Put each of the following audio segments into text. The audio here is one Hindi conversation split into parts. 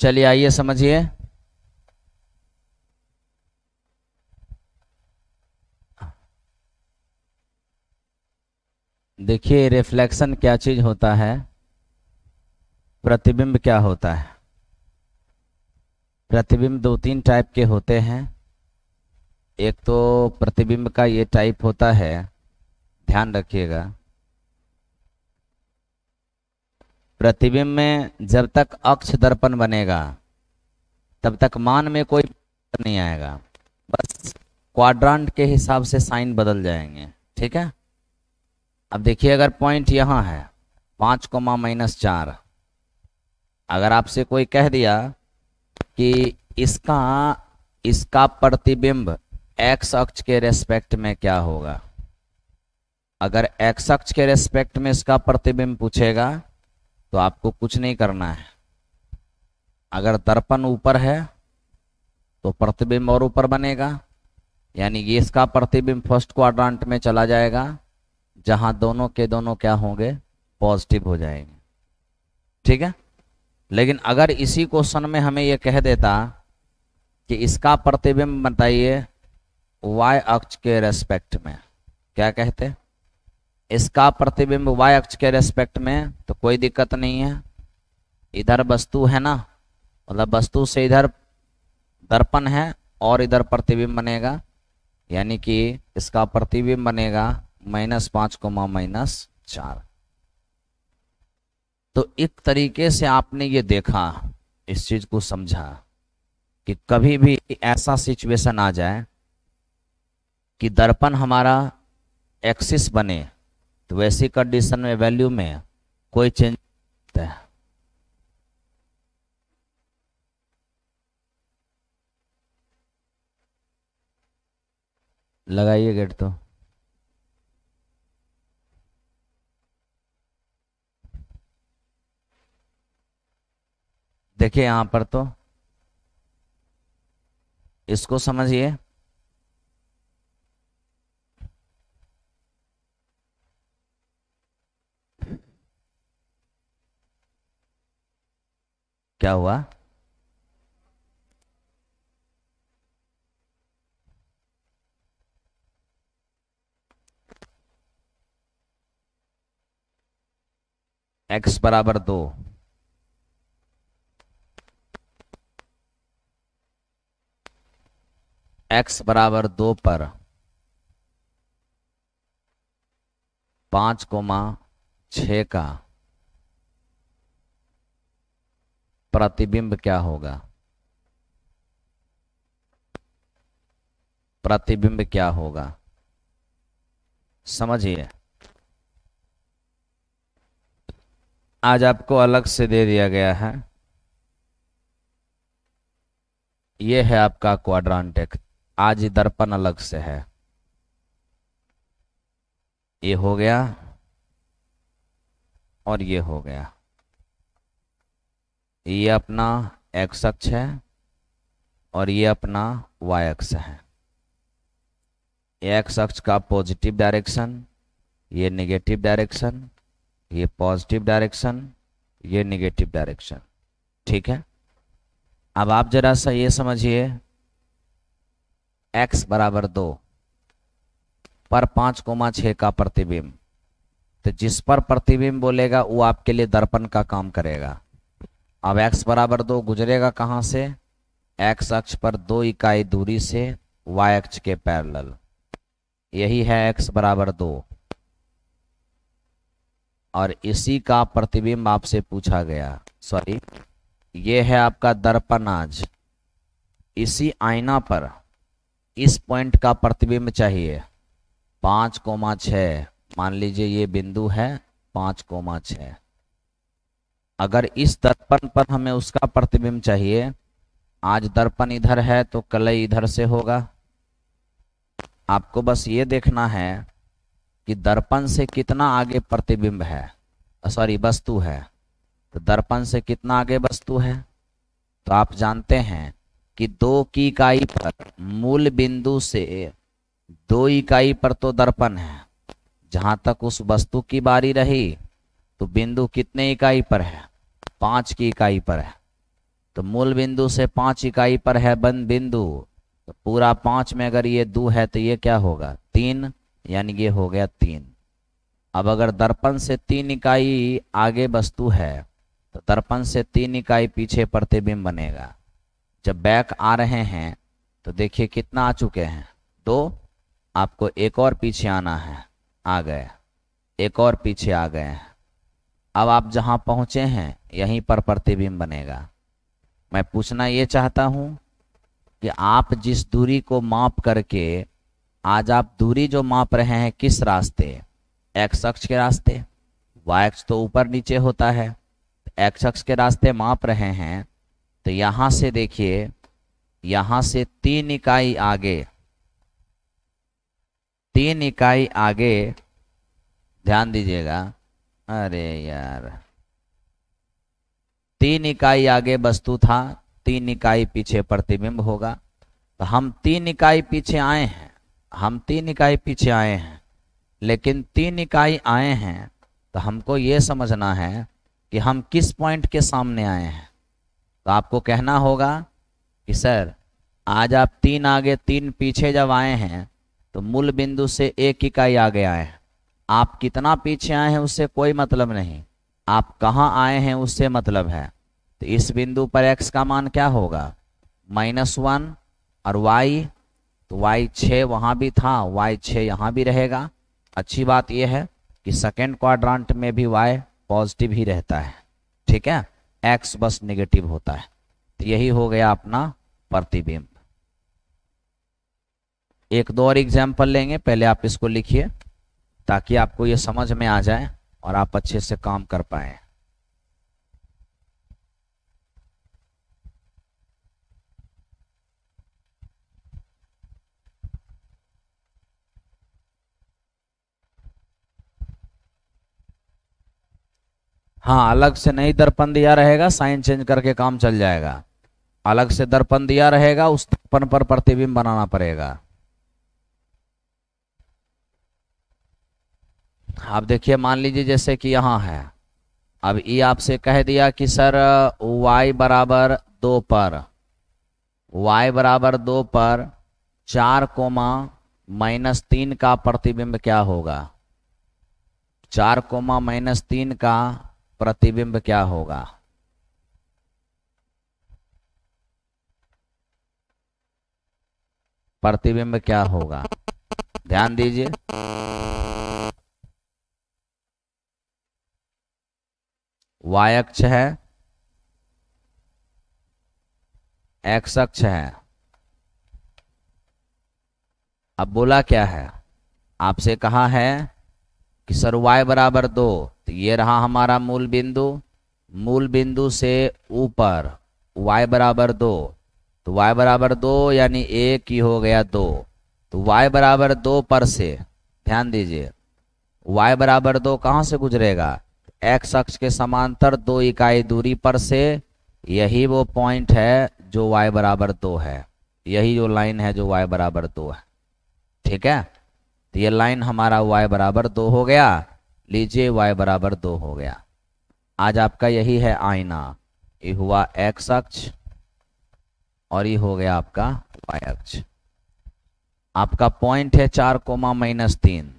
चलिए आइए समझिए देखिए रिफ्लेक्शन क्या चीज होता है प्रतिबिंब क्या होता है प्रतिबिंब दो तीन टाइप के होते हैं एक तो प्रतिबिंब का ये टाइप होता है ध्यान रखिएगा प्रतिबिंब में जब तक अक्ष दर्पण बनेगा तब तक मान में कोई नहीं आएगा बस क्वाड्रांट के हिसाब से साइन बदल जाएंगे ठीक है अब देखिए अगर पॉइंट यहां है को कोमा माइनस चार अगर आपसे कोई कह दिया कि इसका इसका प्रतिबिंब एक्स अक्ष के रेस्पेक्ट में क्या होगा अगर एक्स अक्ष के रेस्पेक्ट में इसका प्रतिबिंब पूछेगा तो आपको कुछ नहीं करना है अगर दर्पण ऊपर है तो प्रतिबिंब और ऊपर बनेगा यानी ये इसका प्रतिबिंब फर्स्ट क्वाड्रांट में चला जाएगा जहां दोनों के दोनों क्या होंगे पॉजिटिव हो जाएंगे ठीक है लेकिन अगर इसी क्वेश्चन में हमें यह कह देता कि इसका प्रतिबिंब बताइए y अक्ष के रेस्पेक्ट में क्या कहते इसका प्रतिबिंब वाई अक्ष के रेस्पेक्ट में तो कोई दिक्कत नहीं है इधर वस्तु है ना मतलब वस्तु से इधर दर्पण है और इधर प्रतिबिंब बनेगा यानी कि इसका प्रतिबिंब बनेगा माइनस पांच कोमा माइनस चार तो एक तरीके से आपने ये देखा इस चीज को समझा कि कभी भी ऐसा सिचुएशन आ जाए कि दर्पण हमारा एक्सिस बने तो वैसी कंडीशन में वैल्यू में कोई चेंज होता है लगाइए गेट तो देखिए यहां पर तो इसको समझिए क्या हुआ एक्स बराबर दो एक्स बराबर दो पर पांच कोमा छ का प्रतिबिंब क्या होगा प्रतिबिंब क्या होगा समझिए आज आपको अलग से दे दिया गया है यह है आपका क्वाड्रांटिक आज दर्पण अलग से है ये हो गया और ये हो गया ये अपना एक्स अक्ष है और ये अपना वाई अक्ष है एक्स अक्ष का पॉजिटिव डायरेक्शन ये नेगेटिव डायरेक्शन ये पॉजिटिव डायरेक्शन ये नेगेटिव डायरेक्शन ठीक है अब आप जरा सा ये समझिए x बराबर दो पर पांच कोमा छ का प्रतिबिंब तो जिस पर प्रतिबिंब बोलेगा वो आपके लिए दर्पण का काम करेगा अब x बराबर दो गुजरेगा कहां से x अक्ष पर दो इकाई दूरी से y अक्ष के पैरल यही है x बराबर दो और इसी का प्रतिबिंब आपसे पूछा गया सॉरी ये है आपका दर्पण आज इसी आईना पर इस पॉइंट का प्रतिबिंब चाहिए पांच कोमा छ मान लीजिए ये बिंदु है पांच कोमा छ अगर इस दर्पण पर हमें उसका प्रतिबिंब चाहिए आज दर्पण इधर है तो कल इधर से होगा आपको बस ये देखना है कि दर्पण से कितना आगे प्रतिबिंब है सॉरी वस्तु है तो दर्पण से कितना आगे वस्तु है तो आप जानते हैं कि दो की इकाई पर मूल बिंदु से दो इकाई पर तो दर्पण है जहां तक उस वस्तु की बारी रही तो बिंदु कितने इकाई पर है पांच की इकाई पर है तो मूल बिंदु से पांच इकाई पर है बंद बिंदु तो पूरा पांच में अगर ये दो है तो ये क्या होगा तीन यानी ये हो गया तीन अब अगर दर्पण से तीन इकाई आगे वस्तु है तो दर्पण से तीन इकाई पीछे प्रतिबिंब बनेगा जब बैक आ रहे हैं तो देखिए कितना आ चुके हैं दो आपको एक और पीछे आना है आ गए एक और पीछे आ गए हैं अब आप जहां पहुंचे हैं यहीं पर प्रतिबिंब बनेगा मैं पूछना ये चाहता हूँ कि आप जिस दूरी को माप करके आज आप दूरी जो माप रहे हैं किस रास्ते एक्स अक्ष के रास्ते वाई अक्ष तो ऊपर नीचे होता है एक्स अक्ष के रास्ते माप रहे हैं तो यहाँ से देखिए यहाँ से तीन इकाई आगे तीन इकाई आगे ध्यान दीजिएगा अरे यार तीन इकाई आगे वस्तु था तीन इकाई पीछे प्रतिबिंब होगा तो हम तीन इकाई पीछे आए हैं हम तीन इकाई पीछे आए हैं लेकिन तीन इकाई आए हैं तो हमको ये समझना है कि हम किस पॉइंट के सामने आए हैं तो आपको कहना होगा कि सर आज आप तीन आगे तीन पीछे जब आए हैं तो मूल बिंदु से एक इकाई आगे आए हैं आप कितना पीछे आए हैं उससे कोई मतलब नहीं आप कहाँ आए हैं उससे मतलब है तो इस बिंदु पर एक्स का मान क्या होगा माइनस वन और वाई तो वाई छः वहाँ भी था y छः यहाँ भी रहेगा अच्छी बात यह है कि सेकेंड क्वाड्रांट में भी वाई पॉजिटिव ही रहता है ठीक है एक्स बस नेगेटिव होता है तो यही हो गया अपना प्रतिबिंब एक दो और एग्जाम्पल लेंगे पहले आप इसको लिखिए ताकि आपको ये समझ में आ जाए और आप अच्छे से काम कर पाए हाँ अलग से नहीं दर्पण दिया रहेगा साइन चेंज करके काम चल जाएगा अलग से दर्पण दिया रहेगा उस दर्पण पर प्रतिबिंब बनाना पड़ेगा आप देखिए मान लीजिए जैसे कि यहाँ है अब ये आपसे कह दिया कि सर y बराबर दो पर y बराबर दो पर चार कोमा माइनस तीन का प्रतिबिंब क्या होगा चार कोमा माइनस तीन का प्रतिबिंब क्या होगा प्रतिबिंब क्या होगा ध्यान दीजिए वाई अक्ष है एक्स अक्ष है अब बोला क्या है आपसे कहा है कि सर वाई बराबर दो तो ये रहा हमारा मूल बिंदु मूल बिंदु से ऊपर वाई बराबर दो तो वाई बराबर दो यानी एक ही हो गया दो तो वाई बराबर दो पर से ध्यान दीजिए वाई बराबर दो कहाँ से गुजरेगा एक्स अक्ष के समांतर दो इकाई दूरी पर से यही वो पॉइंट है जो y बराबर दो है यही जो लाइन है जो y बराबर दो है ठीक है तो ये लाइन हमारा y बराबर दो हो गया लीजिए y बराबर दो हो गया आज आपका यही है आईना ये हुआ x अक्ष और ये हो गया आपका y अक्ष आपका पॉइंट है चार कोमा माइनस तीन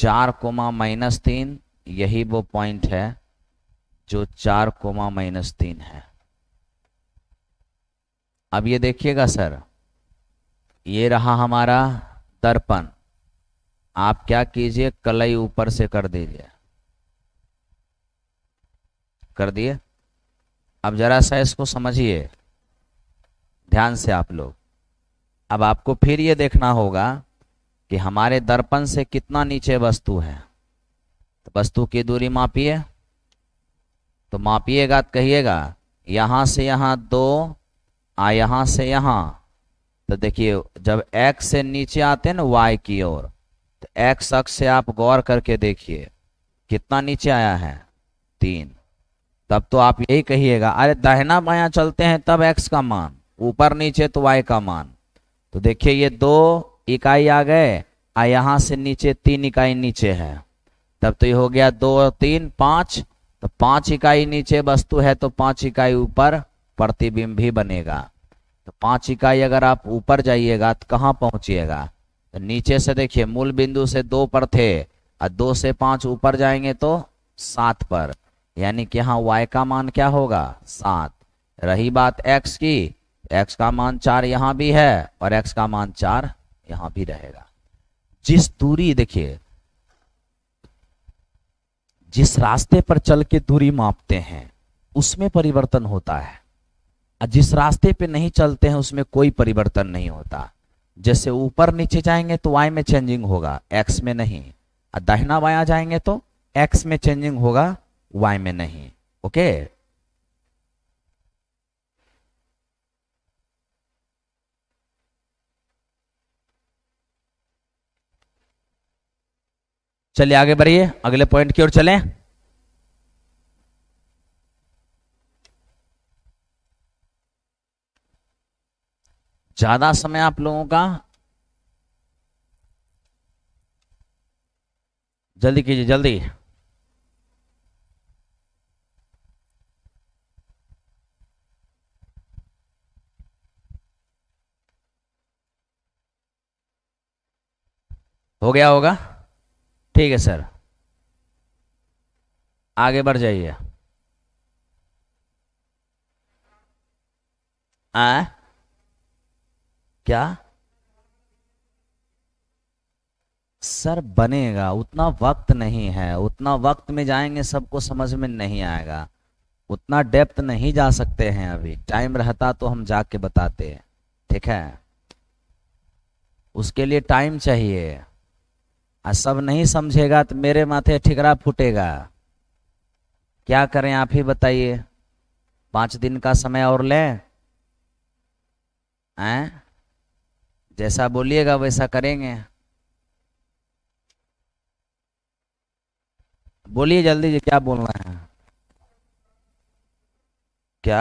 चार कोमा माइनस तीन यही वो पॉइंट है जो चार कोमा माइनस तीन है अब ये देखिएगा सर ये रहा हमारा दर्पण आप क्या कीजिए कलई ऊपर से कर दीजिए कर दिए अब जरा सा इसको समझिए ध्यान से आप लोग अब आपको फिर ये देखना होगा कि हमारे दर्पण से कितना नीचे वस्तु है तो वस्तु की दूरी मापिए तो मापिएगा तो कहिएगा यहाँ से यहाँ दो आ यहाँ से यहाँ तो देखिए जब एक्स से नीचे आते हैं ना वाई की ओर तो एक्स अक्ष से आप गौर करके देखिए कितना नीचे आया है तीन तब तो आप यही कहिएगा अरे दहना बाया चलते हैं तब एक्स का मान ऊपर नीचे तो वाई का मान तो देखिए ये दो इकाई आ गए आ यहाँ से नीचे तीन इकाई नीचे है तब तो ये हो गया दो तीन पांच तो पांच इकाई नीचे वस्तु है तो पांच इकाई ऊपर प्रतिबिंब भी बनेगा तो पांच इकाई अगर आप ऊपर जाइएगा तो कहाँ पहुंचिएगा तो नीचे से देखिए मूल बिंदु से दो पर थे और दो से पांच ऊपर जाएंगे तो सात पर यानी कि यहाँ वाई का मान क्या होगा सात रही बात एक्स की एक्स तो का मान चार यहाँ भी है और एक्स का मान चार यहाँ भी रहेगा जिस दूरी देखिए जिस रास्ते पर चल के दूरी मापते हैं उसमें परिवर्तन होता है और जिस रास्ते पे नहीं चलते हैं उसमें कोई परिवर्तन नहीं होता जैसे ऊपर नीचे जाएंगे तो वाई में चेंजिंग होगा एक्स में नहीं और दाहिना बाया जाएंगे तो एक्स में चेंजिंग होगा वाई में नहीं ओके चलिए आगे बढ़िए अगले पॉइंट की ओर चलें ज्यादा समय आप लोगों का जल्दी कीजिए जल्दी हो गया होगा ठीक है सर आगे बढ़ जाइए आ क्या सर बनेगा उतना वक्त नहीं है उतना वक्त में जाएंगे सबको समझ में नहीं आएगा उतना डेप्थ नहीं जा सकते हैं अभी टाइम रहता तो हम जाके बताते ठीक है उसके लिए टाइम चाहिए आ सब नहीं समझेगा तो मेरे माथे ठिकरा फूटेगा क्या करें आप ही बताइए पांच दिन का समय और लें हैं जैसा बोलिएगा वैसा करेंगे बोलिए जल्दी जी क्या बोलना है क्या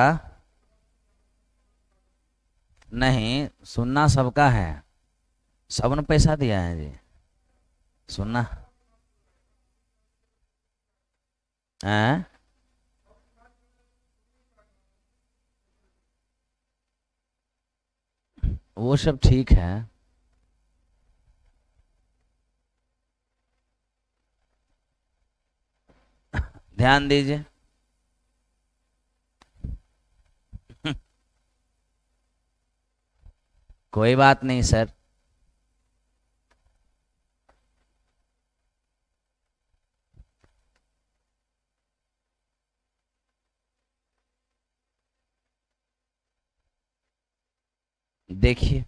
नहीं सुनना सबका है सबने पैसा दिया है जी सुनना आ? वो सब ठीक है ध्यान दीजिए कोई बात नहीं सर देखिए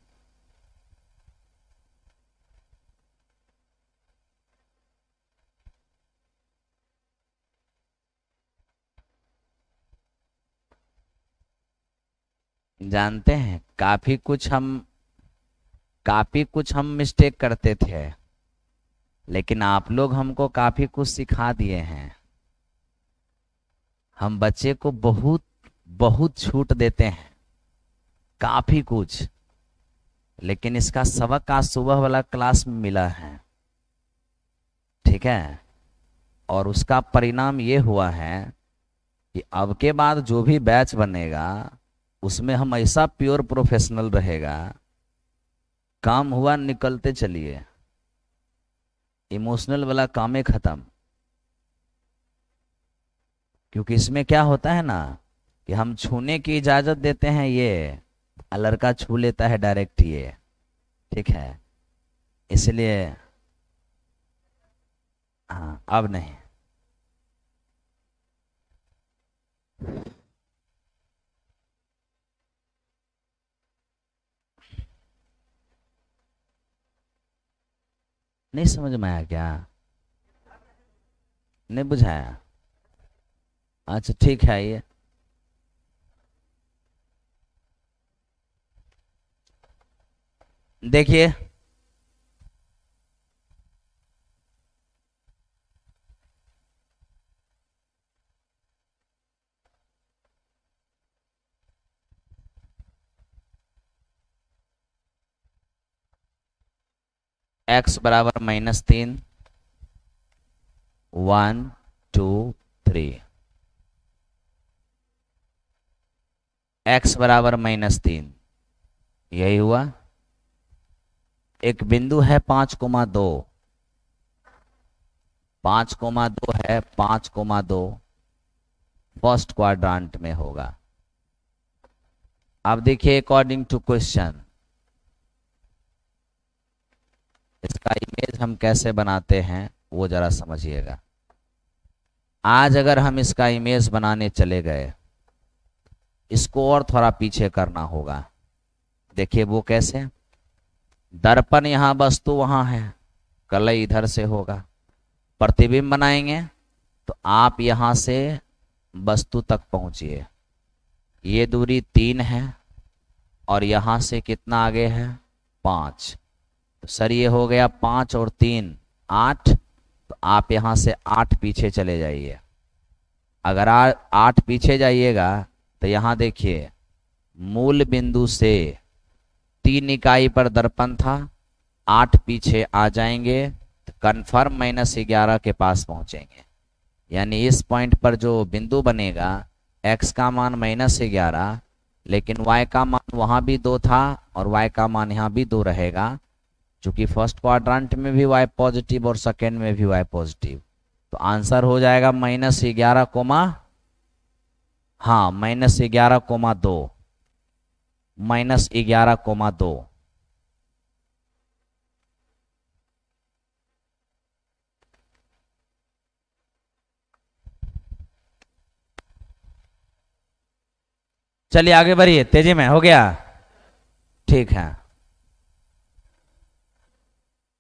जानते हैं काफी कुछ हम काफी कुछ हम मिस्टेक करते थे लेकिन आप लोग हमको काफी कुछ सिखा दिए हैं हम बच्चे को बहुत बहुत छूट देते हैं काफी कुछ लेकिन इसका सबक आज सुबह वाला क्लास में मिला है ठीक है और उसका परिणाम ये हुआ है कि अब के बाद जो भी बैच बनेगा उसमें हम ऐसा प्योर प्रोफेशनल रहेगा काम हुआ निकलते चलिए इमोशनल वाला कामें ख़त्म क्योंकि इसमें क्या होता है ना कि हम छूने की इजाज़त देते हैं ये लड़का छू लेता है डायरेक्ट ये ठीक है इसलिए हाँ अब नहीं नहीं समझ में आया क्या नहीं बुझाया अच्छा ठीक है ये देखिए एक्स बराबर माइनस तीन वन टू थ्री एक्स बराबर माइनस तीन यही हुआ एक बिंदु है पांच कोमा दो पांच कोमा दो है पांच कोमा दो फर्स्ट क्वाड्रांट में होगा अब देखिए अकॉर्डिंग टू क्वेश्चन इसका इमेज हम कैसे बनाते हैं वो जरा समझिएगा आज अगर हम इसका इमेज बनाने चले गए इसको और थोड़ा पीछे करना होगा देखिए वो कैसे दर्पण यहाँ वस्तु वहाँ है कल इधर से होगा प्रतिबिंब बनाएंगे तो आप यहाँ से वस्तु तक पहुँचिए ये दूरी तीन है और यहाँ से कितना आगे है पाँच तो सर ये हो गया पाँच और तीन आठ तो आप यहाँ से आठ पीछे चले जाइए अगर आठ पीछे जाइएगा तो यहाँ देखिए मूल बिंदु से तीन इकाई पर दर्पण था आठ पीछे आ जाएंगे तो कन्फर्म माइनस ग्यारह के पास पहुंचेंगे यानी इस पॉइंट पर जो बिंदु बनेगा एक्स का मान माइनस ग्यारह लेकिन वाई का मान वहां भी दो था और वाई का मान यहाँ भी दो रहेगा क्योंकि फर्स्ट क्वाड्रेंट में भी वाई पॉजिटिव और सेकेंड में भी वाई पॉजिटिव तो आंसर हो जाएगा माइनस ग्यारह कोमा हाँ माइनस ग्यारह कोमा दो माइनस ग्यारह कोमा दो चलिए आगे बढ़िए तेजी में हो गया ठीक है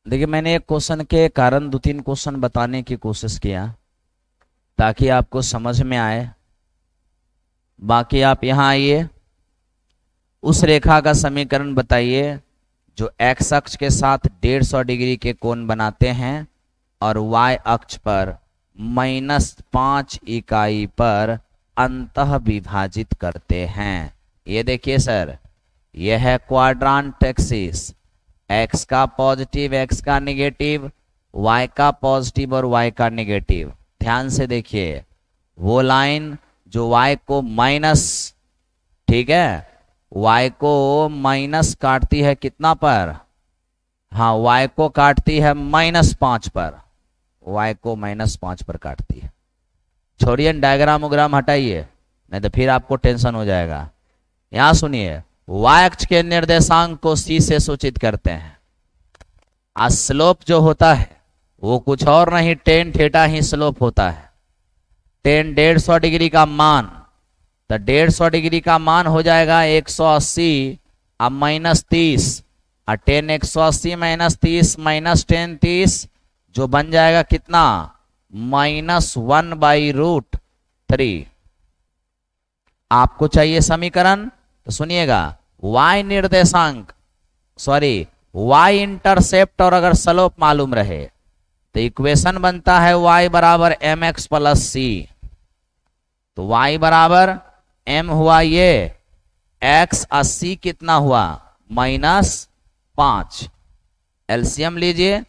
देखिए मैंने एक क्वेश्चन के कारण दो तीन क्वेश्चन बताने की कोशिश किया ताकि आपको समझ में आए बाकी आप यहां आइए उस रेखा का समीकरण बताइए जो x अक्ष के साथ 150 डिग्री के कोण बनाते हैं और y अक्ष पर माइनस पांच इकाई पर अंत विभाजित करते हैं ये देखिए सर यह है क्वाड्रांट एक्सिस x का पॉजिटिव x का निगेटिव y का पॉजिटिव और y का निगेटिव ध्यान से देखिए वो लाइन जो y को माइनस ठीक है y को माइनस काटती है कितना पर हाँ y को काटती है माइनस पांच पर y को माइनस पांच पर काटती है छोड़िए डायग्राम उग्राम हटाइए नहीं तो फिर आपको टेंशन हो जाएगा यहां सुनिए y अक्ष के निर्देशांक को c से सूचित करते हैं आ स्लोप जो होता है वो कुछ और नहीं टेन थेटा ही स्लोप होता है टेन डेढ़ सौ डिग्री का मान तो डेढ़ सौ डिग्री का मान हो जाएगा एक सौ अस्सी अब माइनस तीस और टेन एक सौ अस्सी माइनस तीस माइनस टेन तीस जो बन जाएगा कितना minus one by root three आपको चाहिए समीकरण तो सुनिएगा y निर्देशांक सॉरी y इंटरसेप्ट और अगर स्लोप मालूम रहे तो इक्वेशन बनता है y बराबर एम एक्स प्लस सी तो y बराबर एम हुआ ये एक्स अस्सी कितना हुआ माइनस पांच एल्सियम लीजिए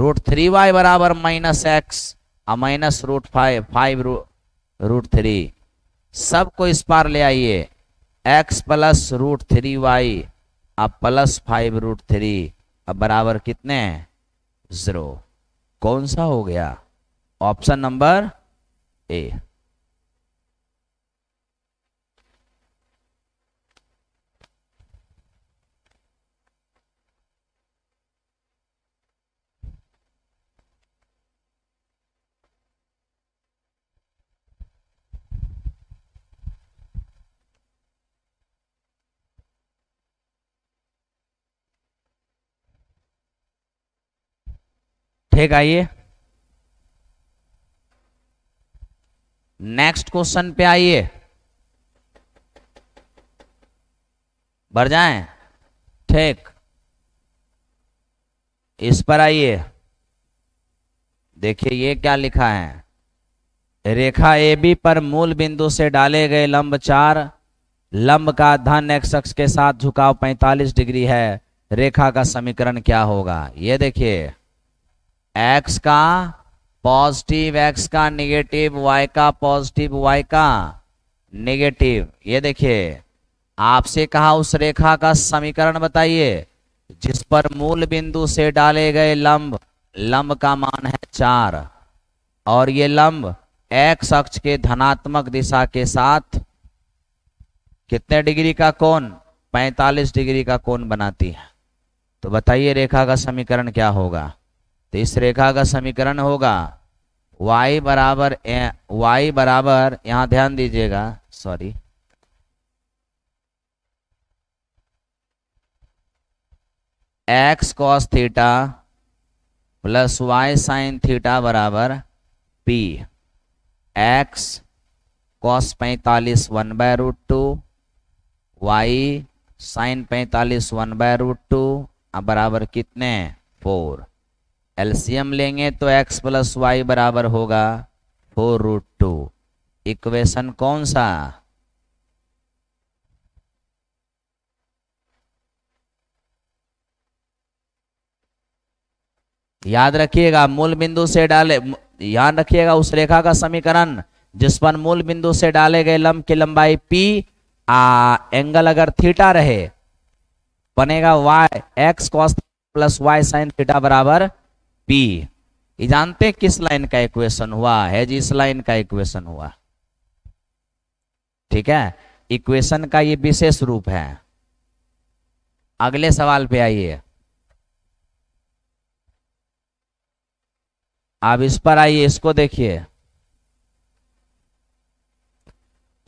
रूट थ्री वाई बराबर माइनस एक्स और माइनस रूट फाइव फाइव रू, रूट थ्री सबको इस पार ले आइए X plus root three Y अब प्लस फाइव रूट थ्री अब बराबर कितने हैं ज़ीरो कौन सा हो गया ऑप्शन नंबर ए बढ़ेगा ये नेक्स्ट क्वेश्चन पे आइए भर जाएं ठीक इस पर आइए देखिए ये क्या लिखा है रेखा ए बी पर मूल बिंदु से डाले गए लंब चार लंब का धन एक्स अक्ष के साथ झुकाव 45 डिग्री है रेखा का समीकरण क्या होगा ये देखिए एक्स का पॉजिटिव एक्स का निगेटिव वाई का पॉजिटिव वाई का निगेटिव ये देखिए आपसे कहा उस रेखा का समीकरण बताइए जिस पर मूल बिंदु से डाले गए लंब लंब का मान है चार और ये लंब एक्स अक्ष के धनात्मक दिशा के साथ कितने डिग्री का कोण 45 डिग्री का कोण बनाती है तो बताइए रेखा का समीकरण क्या होगा तो इस रेखा का समीकरण होगा y बराबर y बराबर यहां ध्यान दीजिएगा sorry x cos theta plus y sine theta बराबर p x cos 45 one by root two y sine पैंतालीस वन बाय रूट टू अब बराबर कितने फोर एलसीएम लेंगे तो एक्स प्लस वाई बराबर होगा फोर रूट टू इक्वेशन कौन सा याद रखिएगा मूल बिंदु से डाले याद रखिएगा उस रेखा का समीकरण जिस पर मूल बिंदु से डाले गए लंब की लंबाई पी आ एंगल अगर थीटा रहे बनेगा y x cos plus y sine theta बराबर पी ये जानते हैं किस लाइन का इक्वेशन हुआ है जी इस लाइन का इक्वेशन हुआ ठीक है इक्वेशन का ये विशेष रूप है अगले सवाल पे आइए आप इस पर आइए इसको देखिए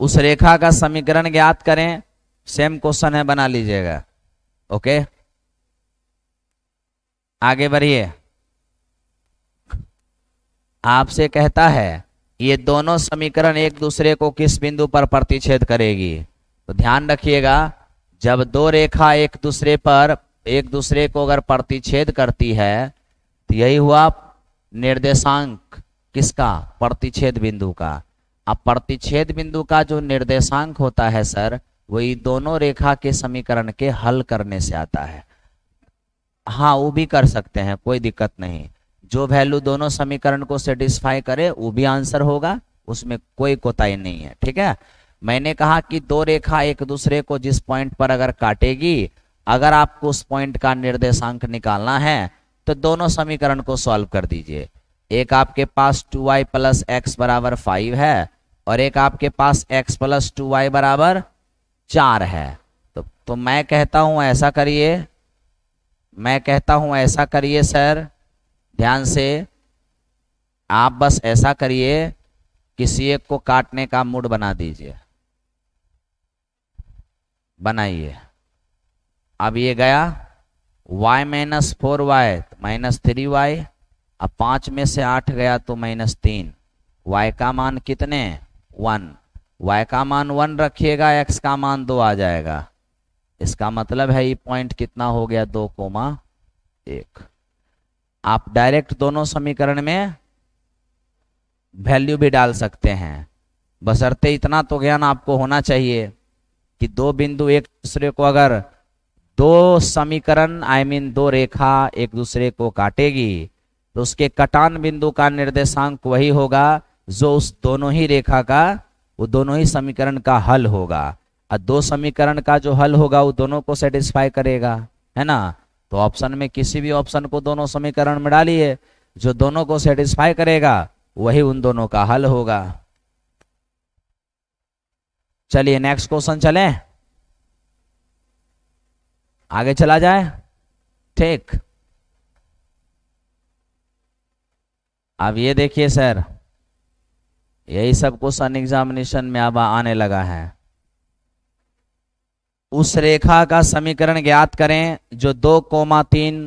उस रेखा का समीकरण ज्ञात करें सेम क्वेश्चन है बना लीजिएगा ओके आगे बढ़िए आपसे कहता है ये दोनों समीकरण एक दूसरे को किस बिंदु पर प्रतिच्छेद करेगी तो ध्यान रखिएगा जब दो रेखा एक दूसरे पर एक दूसरे को अगर प्रतिच्छेद करती है तो यही हुआ निर्देशांक किसका प्रतिच्छेद बिंदु का अब प्रतिच्छेद बिंदु का जो निर्देशांक होता है सर वही दोनों रेखा के समीकरण के हल करने से आता है हाँ वो भी कर सकते हैं कोई दिक्कत नहीं जो वैल्यू दोनों समीकरण को सेटिस्फाई करे वो भी आंसर होगा उसमें कोई कोताही नहीं है ठीक है मैंने कहा कि दो रेखा एक दूसरे को जिस पॉइंट पर अगर काटेगी अगर आपको उस पॉइंट का निर्देशांक निकालना है तो दोनों समीकरण को सॉल्व कर दीजिए एक आपके पास टू वाई प्लस एक्स बराबर फाइव है और एक आपके पास x प्लस टू वाई बराबर चार है तो तो मैं कहता हूं ऐसा करिए मैं कहता हूं ऐसा करिए सर ध्यान से आप बस ऐसा करिए किसी एक को काटने का मूड बना दीजिए बनाइए अब ये गया y minus four y minus three Y अब पांच में से आठ गया तो माइनस तीन वाई का मान कितने वन वाई का मान वन रखिएगा एक्स का मान दो आ जाएगा इसका मतलब है ये पॉइंट कितना हो गया दो कोमा एक आप डायरेक्ट दोनों समीकरण में वैल्यू भी डाल सकते हैं बसरते इतना तो ज्ञान आपको होना चाहिए कि दो बिंदु एक दूसरे को अगर दो समीकरण आई मीन दो रेखा एक दूसरे को काटेगी तो उसके कटान बिंदु का निर्देशांक वही होगा जो उस दोनों ही रेखा का वो दोनों ही समीकरण का हल होगा और दो समीकरण का जो हल होगा वो दोनों को सेटिस्फाई करेगा है ना तो ऑप्शन में किसी भी ऑप्शन को दोनों समीकरण में डालिए जो दोनों को सेटिस्फाई करेगा वही उन दोनों का हल होगा चलिए नेक्स्ट क्वेश्चन चले आगे चला जाए ठीक अब ये देखिए सर यही सब क्वेश्चन एग्जामिनेशन में अब आने लगा है उस रेखा का समीकरण ज्ञात करें जो दो कोमा तीन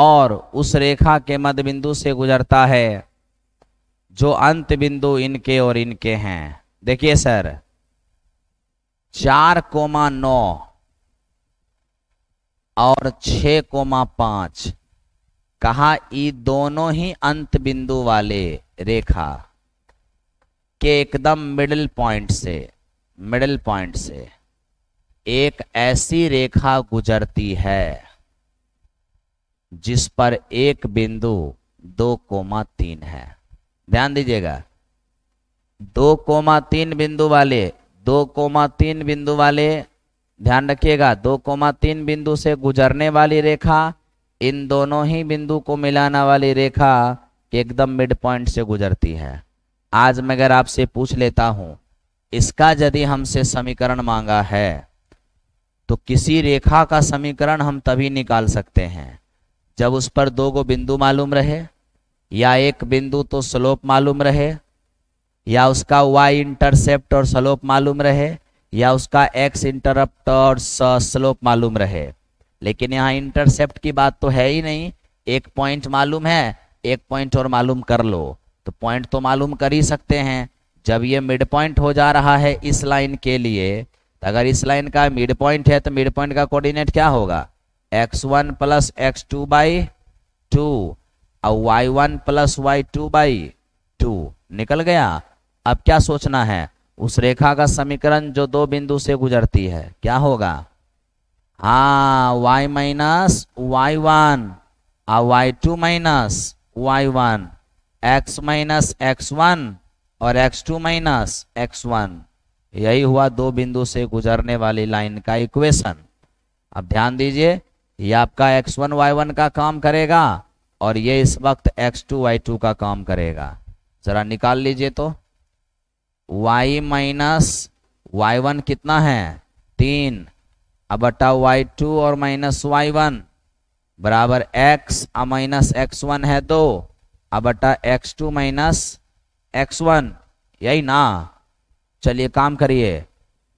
और उस रेखा के मध्य बिंदु से गुजरता है जो अंत बिंदु इनके और इनके हैं देखिए सर चार कोमा नौ और छ कोमा पांच कहा ये दोनों ही अंत बिंदु वाले रेखा के एकदम मिडिल पॉइंट से मिडिल पॉइंट से एक ऐसी रेखा गुजरती है जिस पर एक बिंदु दो कोमा तीन है ध्यान दीजिएगा दो कोमा तीन बिंदु वाले दो कोमा तीन बिंदु वाले ध्यान रखिएगा दो कोमा तीन बिंदु से गुजरने वाली रेखा इन दोनों ही बिंदु को मिलाना वाली रेखा एकदम मिड पॉइंट से गुजरती है आज मैं अगर आपसे पूछ लेता हूं इसका यदि हमसे समीकरण मांगा है तो किसी रेखा का समीकरण हम तभी निकाल सकते हैं जब उस पर दो गो बिंदु मालूम रहे या एक बिंदु तो स्लोप मालूम रहे या उसका वाई इंटरसेप्ट और स्लोप मालूम रहे या उसका एक्स इंटरप्ट और स्लोप मालूम रहे लेकिन यहाँ इंटरसेप्ट की बात तो है ही नहीं एक पॉइंट मालूम है एक पॉइंट और मालूम कर लो तो पॉइंट तो मालूम कर ही सकते हैं जब ये मिड पॉइंट हो जा रहा है इस लाइन के लिए तो अगर इस लाइन का मिड पॉइंट है तो मिड पॉइंट का कोऑर्डिनेट क्या होगा x one plus x two by two और y one plus y two by two निकल गया अब क्या सोचना है उस रेखा का समीकरण जो दो बिंदु से गुजरती है क्या होगा हा वाई माइनस वाई वन और y two minus y one x minus x one और x two minus x one यही हुआ दो बिंदु से गुजरने वाली लाइन का इक्वेशन अब ध्यान दीजिए ये आपका एक्स वन वाई वन का काम करेगा और ये इस वक्त x2 y2 का काम करेगा जरा निकाल लीजिए तो y माइनस वाई वन कितना है तीन अब अटा वाई टू और माइनस वाई वन बराबर x और माइनस एक्स वन है दो अब अटा x two minus x one यही ना चलिए काम करिए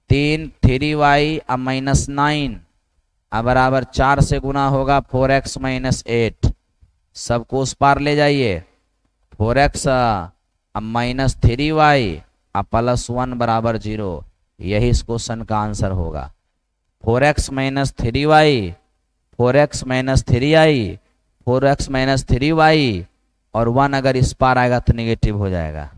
तीन थ्री वाई अब माइनस नाइन अब बराबर चार से गुना होगा फोर एक्स माइनस एट सबको उस पार ले जाइए फोर एक्स अब माइनस थ्री वाई अब प्लस वन बराबर जीरो यही इस क्वेश्चन का आंसर होगा four x minus three y four x minus three आई four x minus three y और वन अगर इस पार आएगा तो निगेटिव हो जाएगा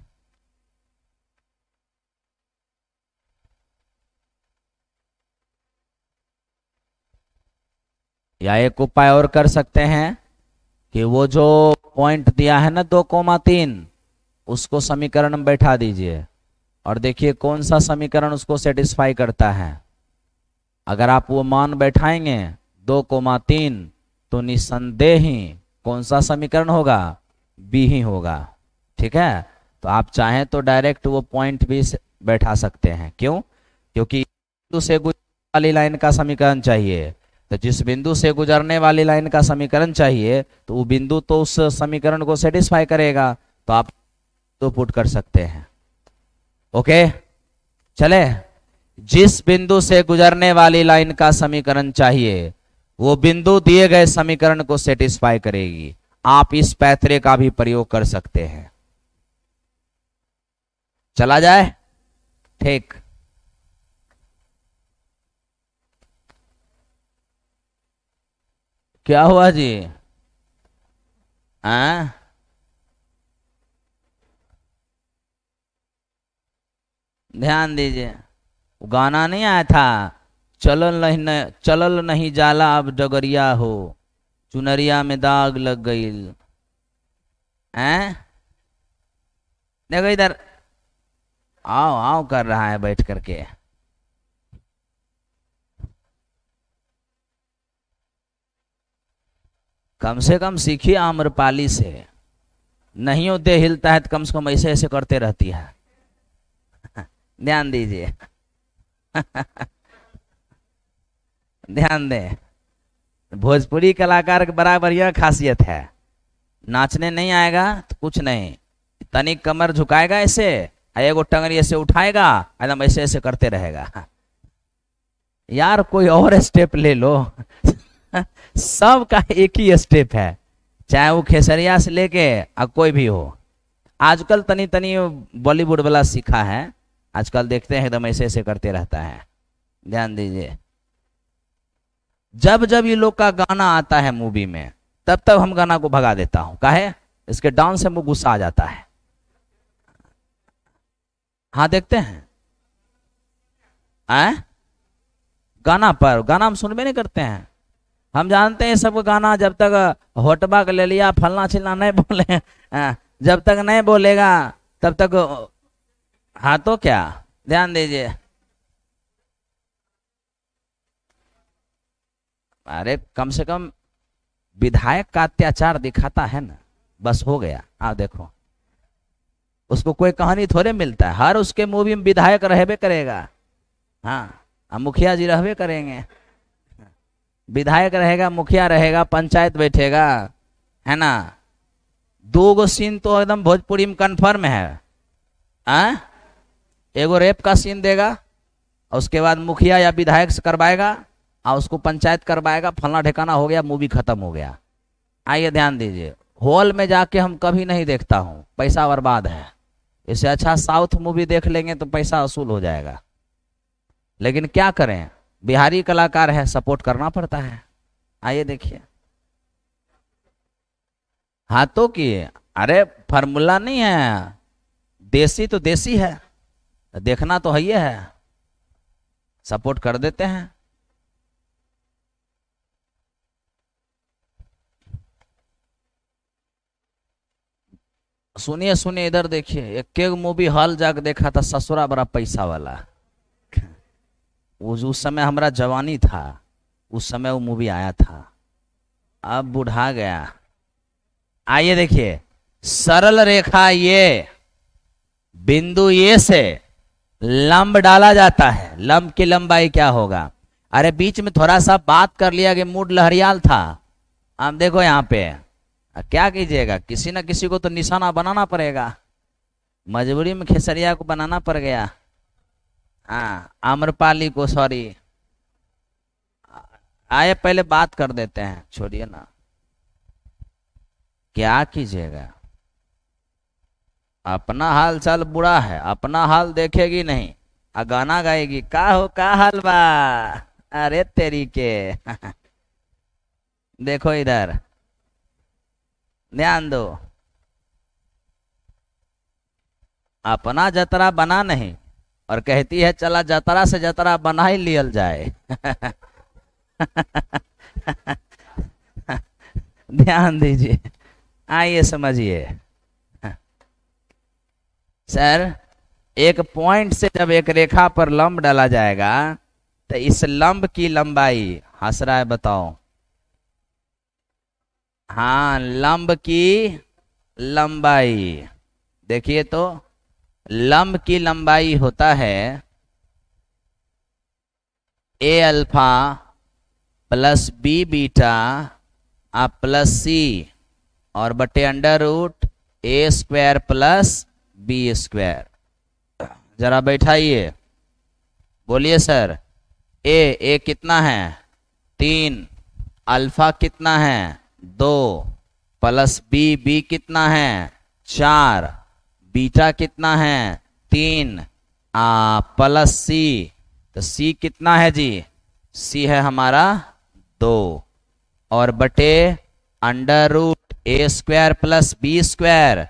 या एक उपाय और कर सकते हैं कि वो जो पॉइंट दिया है ना दो कोमा तीन उसको समीकरण में बैठा दीजिए और देखिए कौन सा समीकरण उसको सेटिस्फाई करता है अगर आप वो मान बैठाएंगे दो कोमा तीन तो निसंदेह ही कौन सा समीकरण होगा बी ही होगा ठीक है तो आप चाहें तो डायरेक्ट वो पॉइंट भी बैठा सकते हैं क्यों क्योंकि से गुजर वाली लाइन का समीकरण चाहिए तो जिस बिंदु से गुजरने वाली लाइन का समीकरण चाहिए तो वो बिंदु तो उस समीकरण को सेटिस्फाई करेगा तो आप तो पुट कर सकते हैं ओके चले जिस बिंदु से गुजरने वाली लाइन का समीकरण चाहिए वो बिंदु दिए गए समीकरण को सेटिस्फाई करेगी आप इस पैतरे का भी प्रयोग कर सकते हैं चला जाए ठीक क्या हुआ जी आ? ध्यान दीजिए गाना नहीं आया था चलल नहीं चलल नहीं जाला अब डगरिया हो चुनरिया में दाग लग गई हैं देखो इधर आओ आओ कर रहा है बैठ करके कम से कम सीखिए आम्रपाली से नहीं होते हिलता है तो कम से कम ऐसे ऐसे करते रहती है ध्यान दीजिए ध्यान दें भोजपुरी कलाकार के बराबर यह खासियत है नाचने नहीं आएगा तो कुछ नहीं तनिक कमर झुकाएगा ऐसे एगो टंगरी ऐसे उठाएगा एकदम ऐसे ऐसे करते रहेगा यार कोई और स्टेप ले लो सबका एक ही स्टेप है चाहे वो खेसरिया से लेके आ कोई भी हो आजकल तनी तनी बॉलीवुड वाला सीखा है आजकल देखते हैं एकदम ऐसे ऐसे करते रहता है ध्यान दीजिए जब जब ये लोग का गाना आता है मूवी में तब तब हम गाना को भगा देता हूं काहे इसके डांस से मुझे गुस्सा आ जाता है हाँ देखते हैं आ? गाना पर गाना हम सुनबे नहीं करते हैं हम जानते हैं सब गाना जब तक होटबा ले लिया फलना छिलना नहीं बोले हाँ, जब तक नहीं बोलेगा तब तक हाँ तो क्या ध्यान दीजिए अरे कम से कम विधायक का अत्याचार दिखाता है ना बस हो गया आप हाँ, देखो उसको कोई कहानी थोड़े मिलता है हर उसके मूवी में विधायक रहबे करेगा हाँ मुखिया जी रहबे करेंगे विधायक रहेगा मुखिया रहेगा पंचायत बैठेगा है ना दो गो सीन तो एकदम भोजपुरी में कन्फर्म है आ? एगो रेप का सीन देगा और उसके बाद मुखिया या विधायक से करवाएगा और उसको पंचायत करवाएगा फलना ठिकाना हो गया मूवी खत्म हो गया आइए ध्यान दीजिए हॉल में जाके हम कभी नहीं देखता हूँ पैसा बर्बाद है इससे अच्छा साउथ मूवी देख लेंगे तो पैसा वसूल हो जाएगा लेकिन क्या करें बिहारी कलाकार है सपोर्ट करना पड़ता है आइए देखिए हाथों की अरे फार्मूला नहीं है देसी तो देसी है देखना तो है ये है सपोर्ट कर देते हैं सुनिए सुनिए इधर देखिए एक मूवी हॉल जाकर देखा था ससुरा बड़ा पैसा वाला जो उस समय हमारा जवानी था उस समय वो मूवी आया था अब बुढ़ा गया आइए देखिए सरल रेखा ये बिंदु ये से लंब डाला जाता है लंब की लंबाई क्या होगा अरे बीच में थोड़ा सा बात कर लिया कि मूड लहरियाल था आप देखो यहाँ पे क्या कीजिएगा किसी ना किसी को तो निशाना बनाना पड़ेगा मजबूरी में खेसरिया को बनाना पड़ गया आम्रपाली हाँ, को सॉरी आए पहले बात कर देते हैं छोड़िए ना क्या कीजिएगा अपना हाल चाल बुरा है अपना हाल देखेगी नहीं आ गाना गाएगी का हो का हाल बा अरे तेरी के देखो इधर ध्यान दो अपना जतरा बना नहीं और कहती है चला जतरा से जतरा बना ही लियल जाए ध्यान दीजिए आइए समझिए सर एक पॉइंट से जब एक रेखा पर लंब डाला जाएगा तो इस लंब की लंबाई हंस रहा है बताओ हाँ लंब की लंबाई देखिए तो लंब की लंबाई होता है a alpha plus b beta आ प्लस सी और बटे under root a square plus b square जरा बैठाइए बोलिए सर ए ए कितना है तीन अल्फा कितना है दो प्लस बी बी कितना है चार बीटा कितना है तीन आ प्लस सी तो सी कितना है जी सी है हमारा दो और बटे under root a square plus b square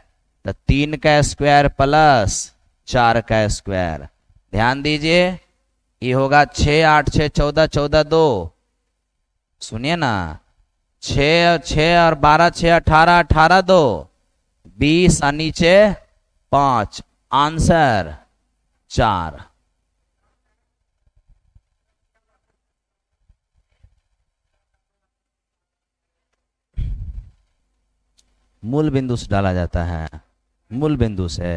तो तीन का स्क्वायर प्लस चार का स्क्वायर ध्यान दीजिए ये होगा छ आठ छ चौदह चौदह दो सुनिए ना छ और छ और बारह छ अठारह अठारह दो बीस और नीचे पांच आंसर चार मूल बिंदु से डाला जाता है मूल बिंदु से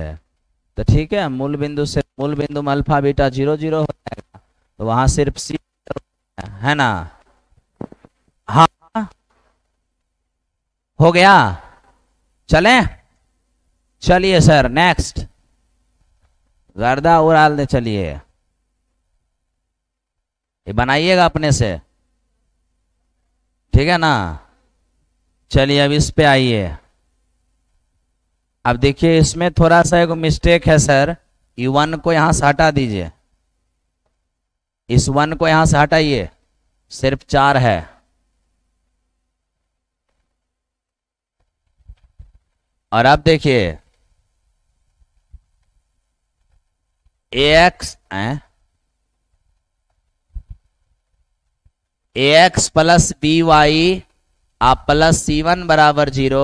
तो ठीक है मूल बिंदु से मूल बिंदु में अल्फा बीटा जीरो जीरो हो जाएगा तो वहां सिर्फ सी है ना हाँ हो गया चलें चलिए सर नेक्स्ट गर्दा उड़ाल दे चलिए ये बनाइएगा अपने से ठीक है ना चलिए अब इस पे आइए अब देखिए इसमें थोड़ा सा एक मिस्टेक है सर ई वन को यहां से हटा दीजिए इस वन को यहां से हटाइए सिर्फ चार है और अब देखिए x a x plus b y आप प्लस सी वन बराबर zero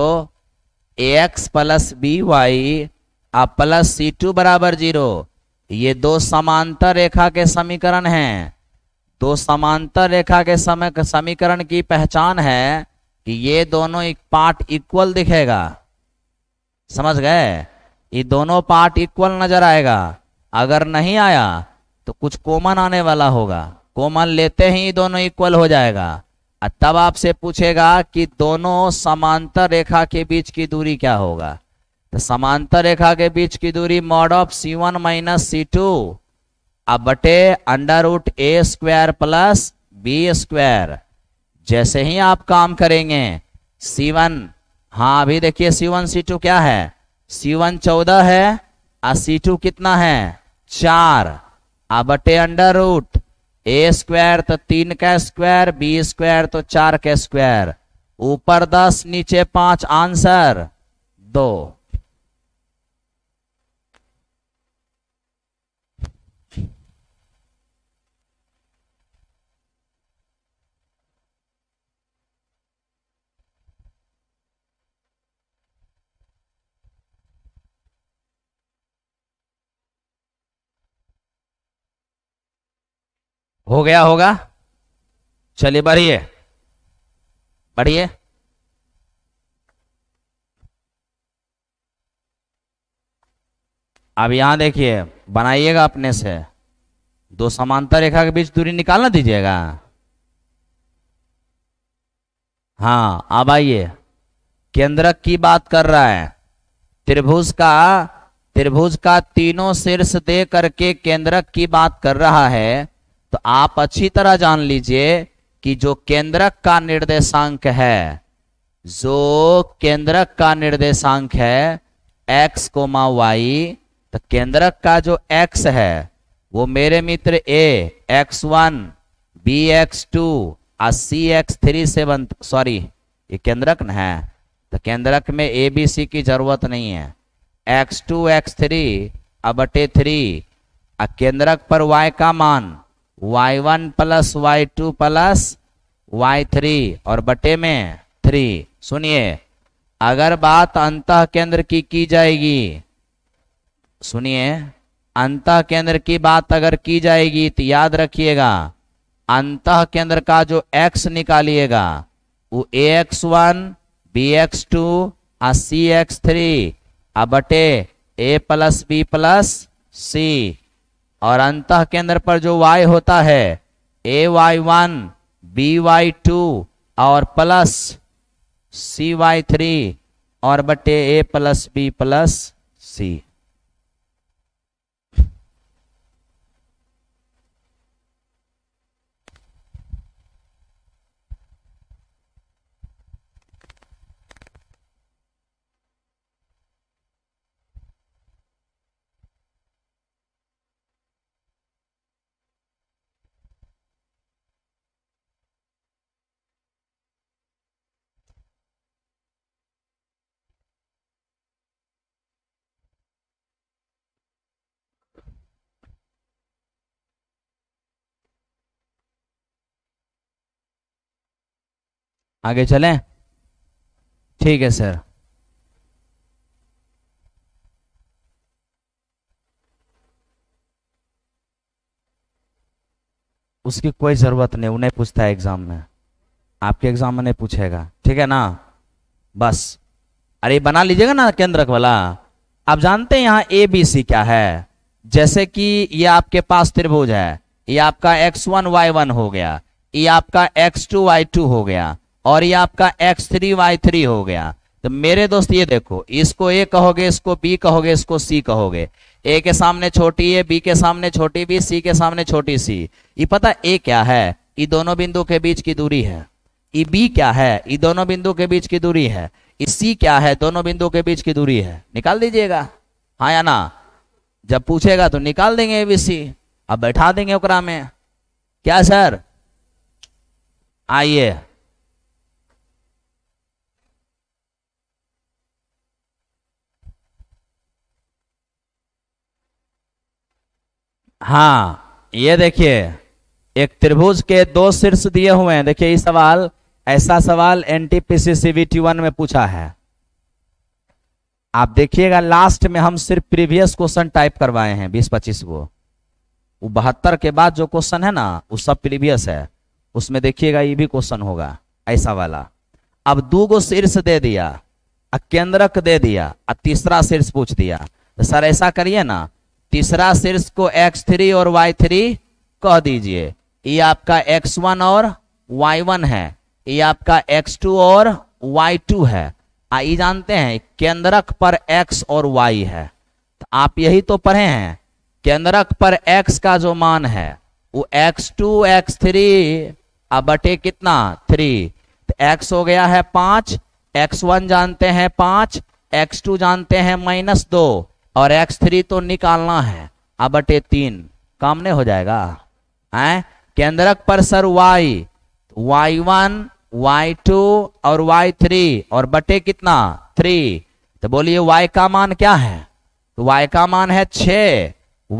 x plus b y आप प्लस सी टू बराबर जीरो ये दो समांतर रेखा के समीकरण हैं दो समांतर रेखा के समय समीकरण की पहचान है कि ये दोनों एक पार्ट इक्वल दिखेगा समझ गए ये दोनों पार्ट इक्वल नजर आएगा अगर नहीं आया तो कुछ कॉमन आने वाला होगा कॉमन लेते ही दोनों इक्वल हो जाएगा और तब आपसे पूछेगा कि दोनों समांतर रेखा के बीच की दूरी क्या होगा तो समांतर रेखा के बीच की दूरी mod of c one minus c two अब बटे under root a square plus b square जैसे ही आप काम करेंगे सी वन हाँ अभी देखिए सी वन सी टू क्या है सी वन चौदह है और सी टू कितना है चार आ बटे अंडर रूट ए स्क्वायर तो तीन का स्क्वायर बी स्क्वायर तो चार का स्क्वायर ऊपर दस नीचे पांच आंसर दो हो गया होगा चलिए बढ़िए बढ़िए अब यहां देखिए बनाइएगा अपने से दो समांतर रेखा के बीच दूरी निकालना दीजिएगा हाँ अब आइए केंद्रक की बात कर रहा है त्रिभुज का त्रिभुज का तीनों शीर्ष दे करके केंद्रक की बात कर रहा है तो आप अच्छी तरह जान लीजिए कि जो केंद्रक का निर्देशांक है जो केंद्रक का निर्देशांक है x कोमा वाई तो केंद्रक का जो एक्स है वो मेरे मित्र a x1 one b x two और सी एक्स थ्री बन सॉरी ये केंद्रक न है तो केंद्रक में ए बी सी की जरूरत नहीं है एक्स टू एक्स थ्री अब बटे थ्री और केंद्रक पर वाई का मान y one plus y two plus y three और बटे में थ्री सुनिए अगर बात अंत केंद्र की की जाएगी सुनिए अंत केंद्र की बात अगर की जाएगी तो याद रखिएगा अंत केंद्र का जो एक्स निकालिएगा वो a x one b x two और सी एक्स थ्री और बटे a plus b plus c और अंत केंद्र पर जो वाई होता है a y one b y two और प्लस सी वाई थ्री और बटे a plus b plus c आगे चलें ठीक है सर उसकी कोई ज़रूरत नहीं उन्हें पूछता है एग्ज़ाम में आपके एग्ज़ाम में नहीं पूछेगा ठीक है ना बस अरे बना लीजिएगा ना केंद्रक वाला आप जानते हैं यहाँ ए बी सी क्या है जैसे कि ये आपके पास त्रिभुज है ये आपका एक्स वन वाई वन हो गया ये आपका एक्स टू वाई टू हो गया और ये आपका एक्स थ्री वाई थ्री हो गया तो मेरे दोस्त ये देखो इसको ए कहोगे इसको बी कहोगे इसको सी कहोगे ए के सामने छोटी ए बी के सामने छोटी बी सी के सामने छोटी सी ये पता ए क्या है ये दोनों बिंदु के बीच की दूरी है ये बी क्या है ये दोनों बिंदु के बीच की दूरी है ये सी क्या है दोनों बिंदु के बीच की दूरी है निकाल दीजिएगा हाँ या ना जब पूछेगा तो निकाल देंगे ए बी सी अब बैठा देंगे ओकरा में क्या सर आइए हाँ ये देखिए एक त्रिभुज के दो शीर्ष दिए हुए हैं देखिए ये सवाल ऐसा सवाल एन टी वन में पूछा है आप देखिएगा लास्ट में हम सिर्फ प्रीवियस क्वेश्चन टाइप करवाए हैं बीस पच्चीस को वो बहत्तर के बाद जो क्वेश्चन है ना वो सब प्रीवियस है उसमें देखिएगा ये भी क्वेश्चन होगा ऐसा वाला अब दो गो शीर्ष दे दिया केंद्रक दे दिया और तीसरा शीर्ष पूछ दिया तो सर ऐसा करिए ना तीसरा शीर्ष को एक्स थ्री और वाई थ्री कह दीजिए ये आपका एक्स वन और वाई वन है ये आपका एक्स टू और वाई टू है आई जानते हैं केंद्रक पर एक्स और वाई है तो आप यही तो पढ़े हैं केंद्रक पर एक्स का जो मान है वो एक्स टू एक्स थ्री अब बटे कितना थ्री तो एक्स हो गया है पांच एक्स वन जानते हैं पांच एक्स टू जानते हैं माइनस दो और एक्स थ्री तो निकालना है अब बटे तीन काम नहीं हो जाएगा है केंद्रक पर sir y y one y two और वाई थ्री और बटे कितना थ्री तो बोलिए वाई का मान क्या है तो वाई का मान है छ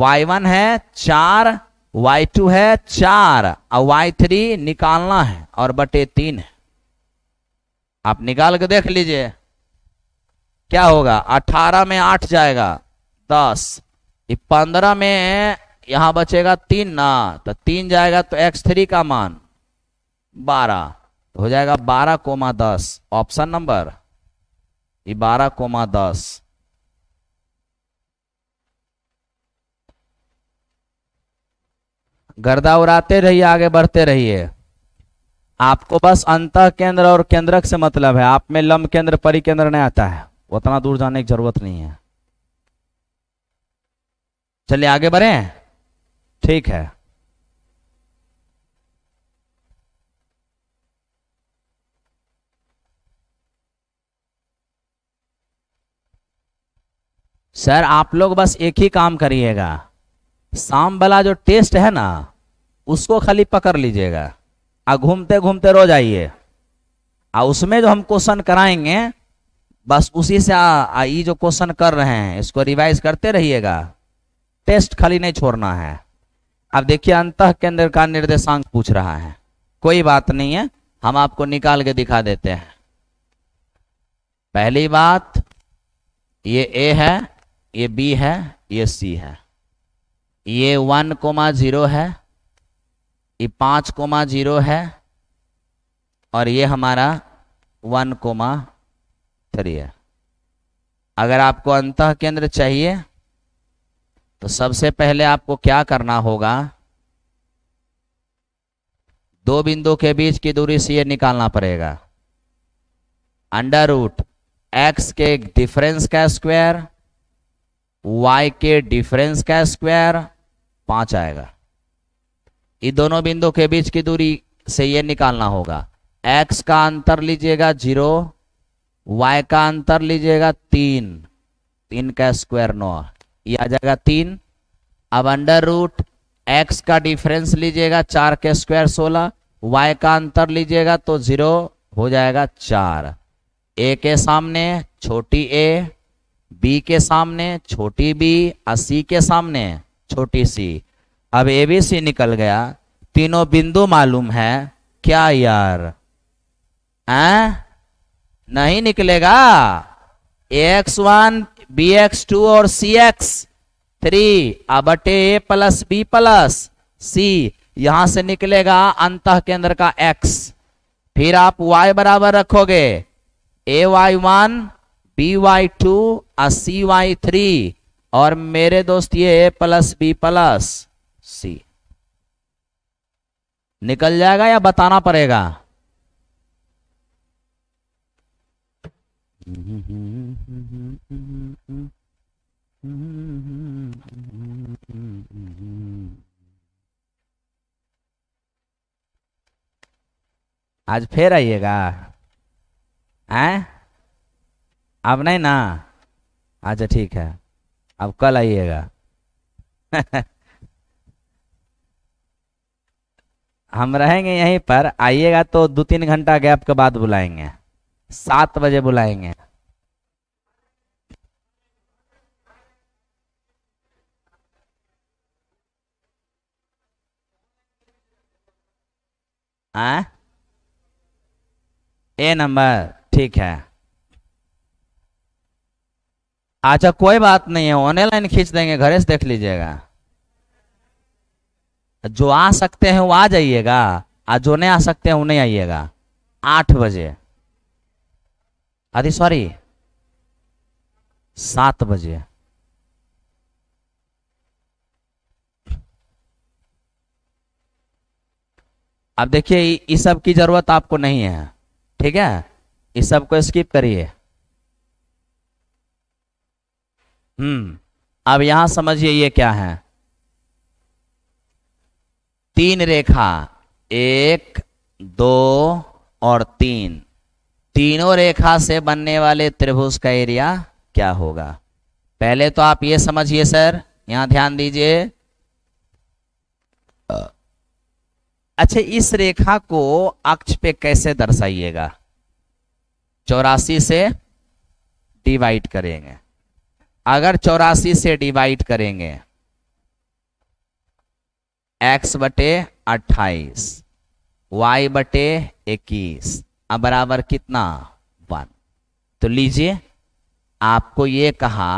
वाई वन है चार वाई टू है चार और वाई थ्री निकालना है और बटे तीन है आप निकाल के देख लीजिए क्या होगा अठारह में आठ जाएगा दस पंद्रह में यहां बचेगा तीन ना तो तीन जाएगा तो एक्स थ्री का मान बारह तो हो जाएगा बारह कोमा दस ऑप्शन नंबर बारह कोमा दस गर्दा उड़ाते रहिए आगे बढ़ते रहिए आपको बस अंत केंद्र और केंद्रक से मतलब है आप में लंब केंद्र परिकेंद्र नहीं आता है उतना दूर जाने की जरूरत नहीं है चलिए आगे बढ़े ठीक है सर आप लोग बस एक ही काम करिएगा शाम वाला जो टेस्ट है ना उसको खाली पकड़ लीजिएगा और घूमते घूमते रोज आइए और उसमें जो हम क्वेश्चन कराएंगे बस उसी से ये जो क्वेश्चन कर रहे हैं इसको रिवाइज करते रहिएगा टेस्ट खाली नहीं छोड़ना है अब देखिए अंत केंद्र का निर्देशांक पूछ रहा है कोई बात नहीं है हम आपको निकाल के दिखा देते हैं पहली बात ये ए है ये बी है ये सी है ये वन कोमा जीरो है ये पांच कोमा जीरो है और ये हमारा वन कोमा थ्री है अगर आपको अंत केंद्र चाहिए तो सबसे पहले आपको क्या करना होगा दो बिंदु के बीच की दूरी से ये निकालना पड़ेगा अंडर रूट एक्स के डिफरेंस का स्क्वायर वाई के डिफरेंस का स्क्वायर पांच आएगा ये दोनों बिंदु के बीच की दूरी से ये निकालना होगा एक्स का अंतर लीजिएगा जीरो y का अंतर लीजिएगा तीन तीन का स्क्वायर नौ ये आ जाएगा तीन अब अंडर रूट एक्स का डिफरेंस लीजिएगा चार के स्क्वायर सोलह वाई का अंतर लीजिएगा तो जीरो हो जाएगा चार ए के सामने छोटी ए बी के सामने छोटी बी और सी के सामने छोटी सी अब ए बी सी निकल गया तीनों बिंदु मालूम है क्या यार आ? नहीं निकलेगा x one b x two और सी एक्स थ्री अब बटे a plus b plus c यहां से निकलेगा अंत केंद्र का एक्स फिर आप वाई बराबर रखोगे a y one b y two और सी वाई थ्री और मेरे दोस्त ये a plus b plus c निकल जाएगा या बताना पड़ेगा आज फिर आइएगा हैं अब नहीं ना अच्छा ठीक है अब कल आइएगा हम रहेंगे यहीं पर आइएगा तो दो तीन घंटा गैप के बाद बुलाएंगे सात बजे बुलाएंगे आ? हाँ? ए नंबर ठीक है अच्छा कोई बात नहीं है ऑनलाइन खींच देंगे घरे से देख लीजिएगा जो आ सकते हैं वो आ जाइएगा और जो नहीं आ सकते हैं वो नहीं आइएगा आठ बजे आदि सॉरी सात बजे अब देखिए इस सब की जरूरत आपको नहीं है ठीक है इस सब को स्किप करिए हम्म अब यहां समझिए ये क्या है तीन रेखा एक दो और तीन तीनों रेखा से बनने वाले त्रिभुज का एरिया क्या होगा पहले तो आप ये समझिए सर यहां ध्यान दीजिए अच्छा इस रेखा को अक्ष पे कैसे दर्शाइएगा चौरासी से डिवाइड करेंगे अगर चौरासी से डिवाइड करेंगे एक्स बटे अट्ठाईस वाई बटे इक्कीस बराबर कितना वन तो लीजिए आपको ये कहा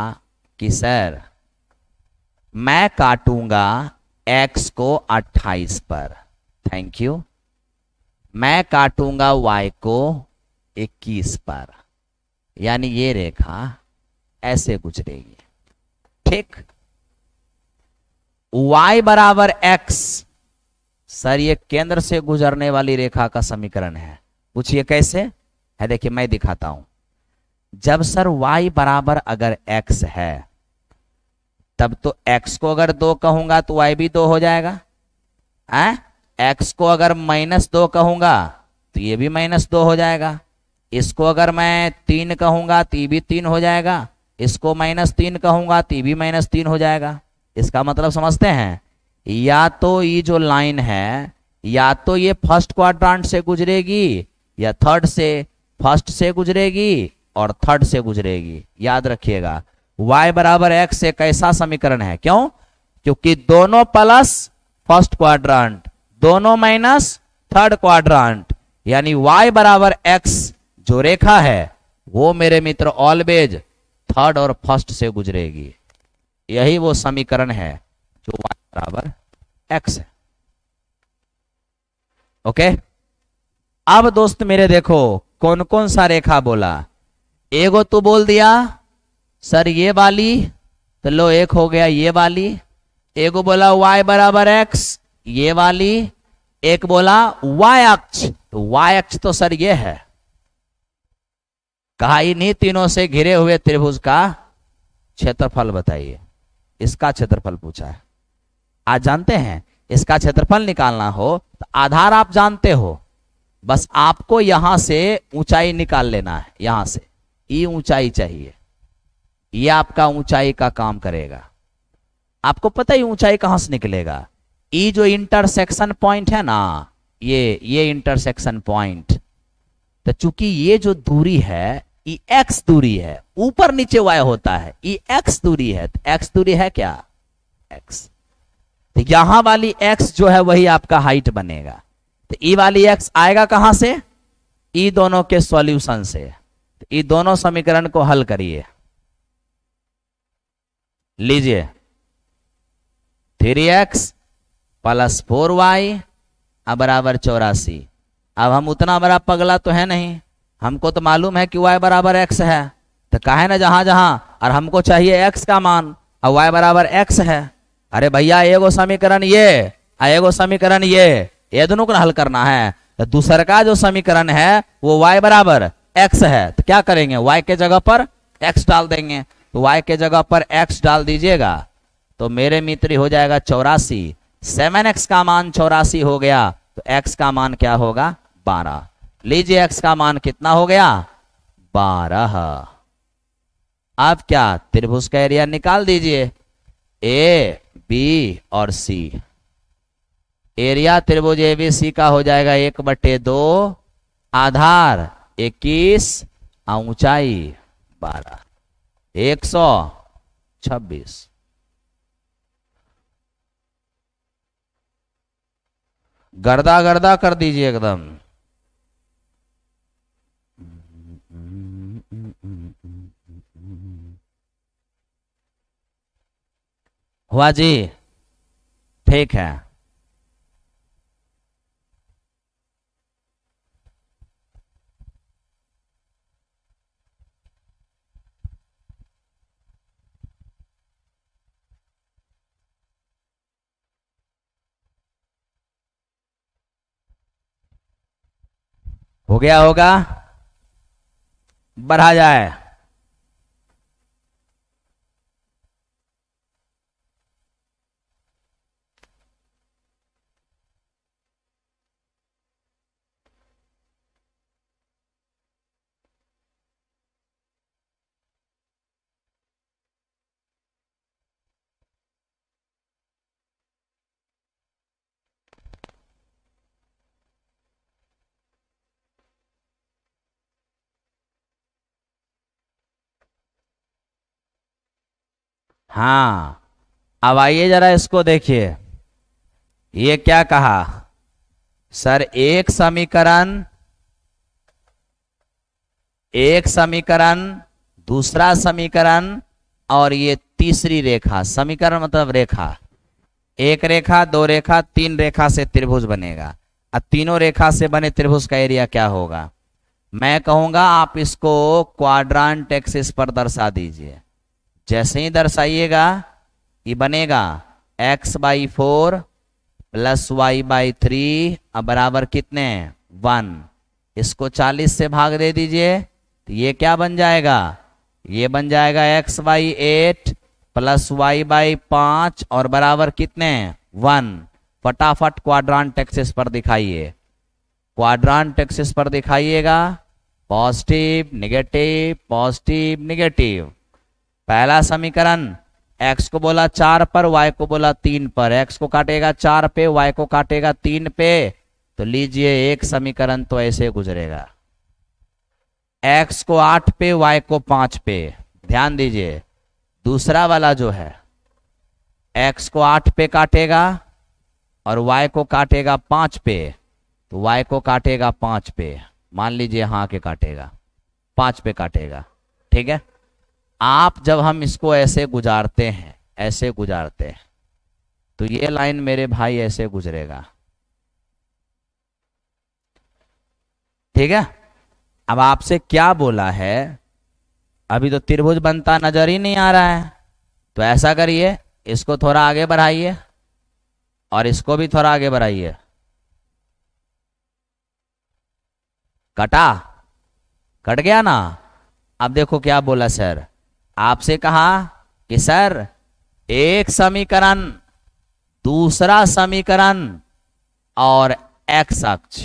कि सर मैं काटूंगा एक्स को 28 पर थैंक यू मैं काटूंगा वाई को 21 पर यानी ये रेखा ऐसे गुजरेगी ठीक y बराबर एक्स सर ये केंद्र से गुजरने वाली रेखा का समीकरण है पूछिए कैसे है देखिए मैं दिखाता हूं जब सर y बराबर अगर x है तब तो x को अगर दो कहूंगा तो y भी दो हो जाएगा है x को अगर माइनस दो कहूंगा तो ये भी माइनस दो हो जाएगा इसको अगर मैं तीन कहूंगा तो ये भी तीन हो जाएगा इसको माइनस तीन कहूंगा तो ये भी माइनस तीन हो जाएगा इसका मतलब समझते हैं या तो ये जो लाइन है या तो ये फर्स्ट क्वाड्रांट से गुजरेगी या थर्ड से फर्स्ट से गुजरेगी और थर्ड से गुजरेगी याद रखिएगा y बराबर एक्स एक ऐसा समीकरण है क्यों क्योंकि दोनों प्लस फर्स्ट क्वाड्रांट दोनों माइनस थर्ड क्वाड्रांट यानी y बराबर एक्स जो रेखा है वो मेरे मित्र ऑलवेज थर्ड और फर्स्ट से गुजरेगी यही वो समीकरण है जो y बराबर एक्स है ओके okay? अब दोस्त मेरे देखो कौन कौन सा रेखा बोला एगो तो बोल दिया सर ये वाली तो लो एक हो गया ये वाली एगो बोला y बराबर एक्स ये वाली एक बोला y अक्ष तो y अक्ष तो सर ये है कहा इन्हीं तीनों से घिरे हुए त्रिभुज का क्षेत्रफल बताइए इसका क्षेत्रफल पूछा है आज जानते हैं इसका क्षेत्रफल निकालना हो तो आधार आप जानते हो बस आपको यहां से ऊंचाई निकाल लेना है यहां से ये ऊंचाई चाहिए ये आपका ऊंचाई का काम करेगा आपको पता ही ऊंचाई कहां से निकलेगा ये जो इंटरसेक्शन पॉइंट है ना ये ये इंटरसेक्शन पॉइंट तो चूंकि ये जो दूरी है ये एक्स दूरी है ऊपर नीचे वाई होता है ये एक्स दूरी है तो एक्स दूरी है क्या एक्स तो यहां वाली एक्स जो है वही आपका हाइट बनेगा तो ई e वाली एक्स आएगा कहां से ई e दोनों के सॉल्यूशन से तो ई e दोनों समीकरण को हल करिए लीजिए three x plus four y बराबर चौरासी अब हम उतना बड़ा पगला तो है नहीं हमको तो मालूम है कि वाई बराबर एक्स है तो कहे ना जहां जहां और हमको चाहिए एक्स का मान और वाई बराबर एक्स है अरे भैया एगो समीकरण ये एगो समीकरण ये ये दोनों को हल करना है तो दूसरा जो समीकरण है वो y बराबर x है तो क्या करेंगे y के जगह पर x डाल देंगे तो y के जगह पर x डाल दीजिएगा तो मेरे मित्र हो जाएगा चौरासी सेवन एक्स का मान चौरासी हो गया तो x का मान क्या होगा बारह लीजिए x का मान कितना हो गया बारह अब क्या त्रिभुज का एरिया निकाल दीजिए ए बी और सी एरिया त्रिभुज एबीसी का हो जाएगा एक बटे दो आधार इक्कीस ऊंचाई बारह एक सौ छब्बीस गर्दा गर्दा कर दीजिए एकदम हुआ जी ठीक है हो गया होगा बढ़ा जाए हाँ अब आइए जरा इसको देखिए ये क्या कहा सर एक समीकरण एक समीकरण दूसरा समीकरण और ये तीसरी रेखा समीकरण मतलब रेखा एक रेखा दो रेखा तीन रेखा से त्रिभुज बनेगा और तीनों रेखा से बने त्रिभुज का एरिया क्या होगा मैं कहूंगा आप इसको क्वाड्रांट एक्सिस पर दर्शा दीजिए जैसे ही दर्शाइएगा ये बनेगा x by four plus y by three अब बराबर कितने वन इसको 40 से भाग दे दीजिए तो ये क्या बन जाएगा ये बन जाएगा x by eight plus y by पांच और बराबर कितने वन फटाफट क्वाड्रांट एक्सिस पर दिखाइए क्वाड्रांट एक्सिस पर दिखाइएगा पॉजिटिव निगेटिव पॉजिटिव निगेटिव पहला समीकरण x को बोला चार पर y को बोला तीन पर x को काटेगा चार पे y को काटेगा तीन पे तो लीजिए एक समीकरण तो ऐसे गुजरेगा x को आठ पे y को पांच पे ध्यान दीजिए दूसरा वाला जो है x को आठ पे काटेगा और y को काटेगा पांच पे तो y को काटेगा पांच पे मान लीजिए हाँ के काटेगा पांच पे काटेगा ठीक है आप जब हम इसको ऐसे गुजारते हैं ऐसे गुजारते हैं तो ये लाइन मेरे भाई ऐसे गुजरेगा ठीक है अब आपसे क्या बोला है अभी तो त्रिभुज बनता नजर ही नहीं आ रहा है तो ऐसा करिए इसको थोड़ा आगे बढ़ाइए और इसको भी थोड़ा आगे बढ़ाइए कटा कट गया ना अब देखो क्या बोला सर आपसे कहा कि सर एक समीकरण दूसरा समीकरण और एक्स अक्ष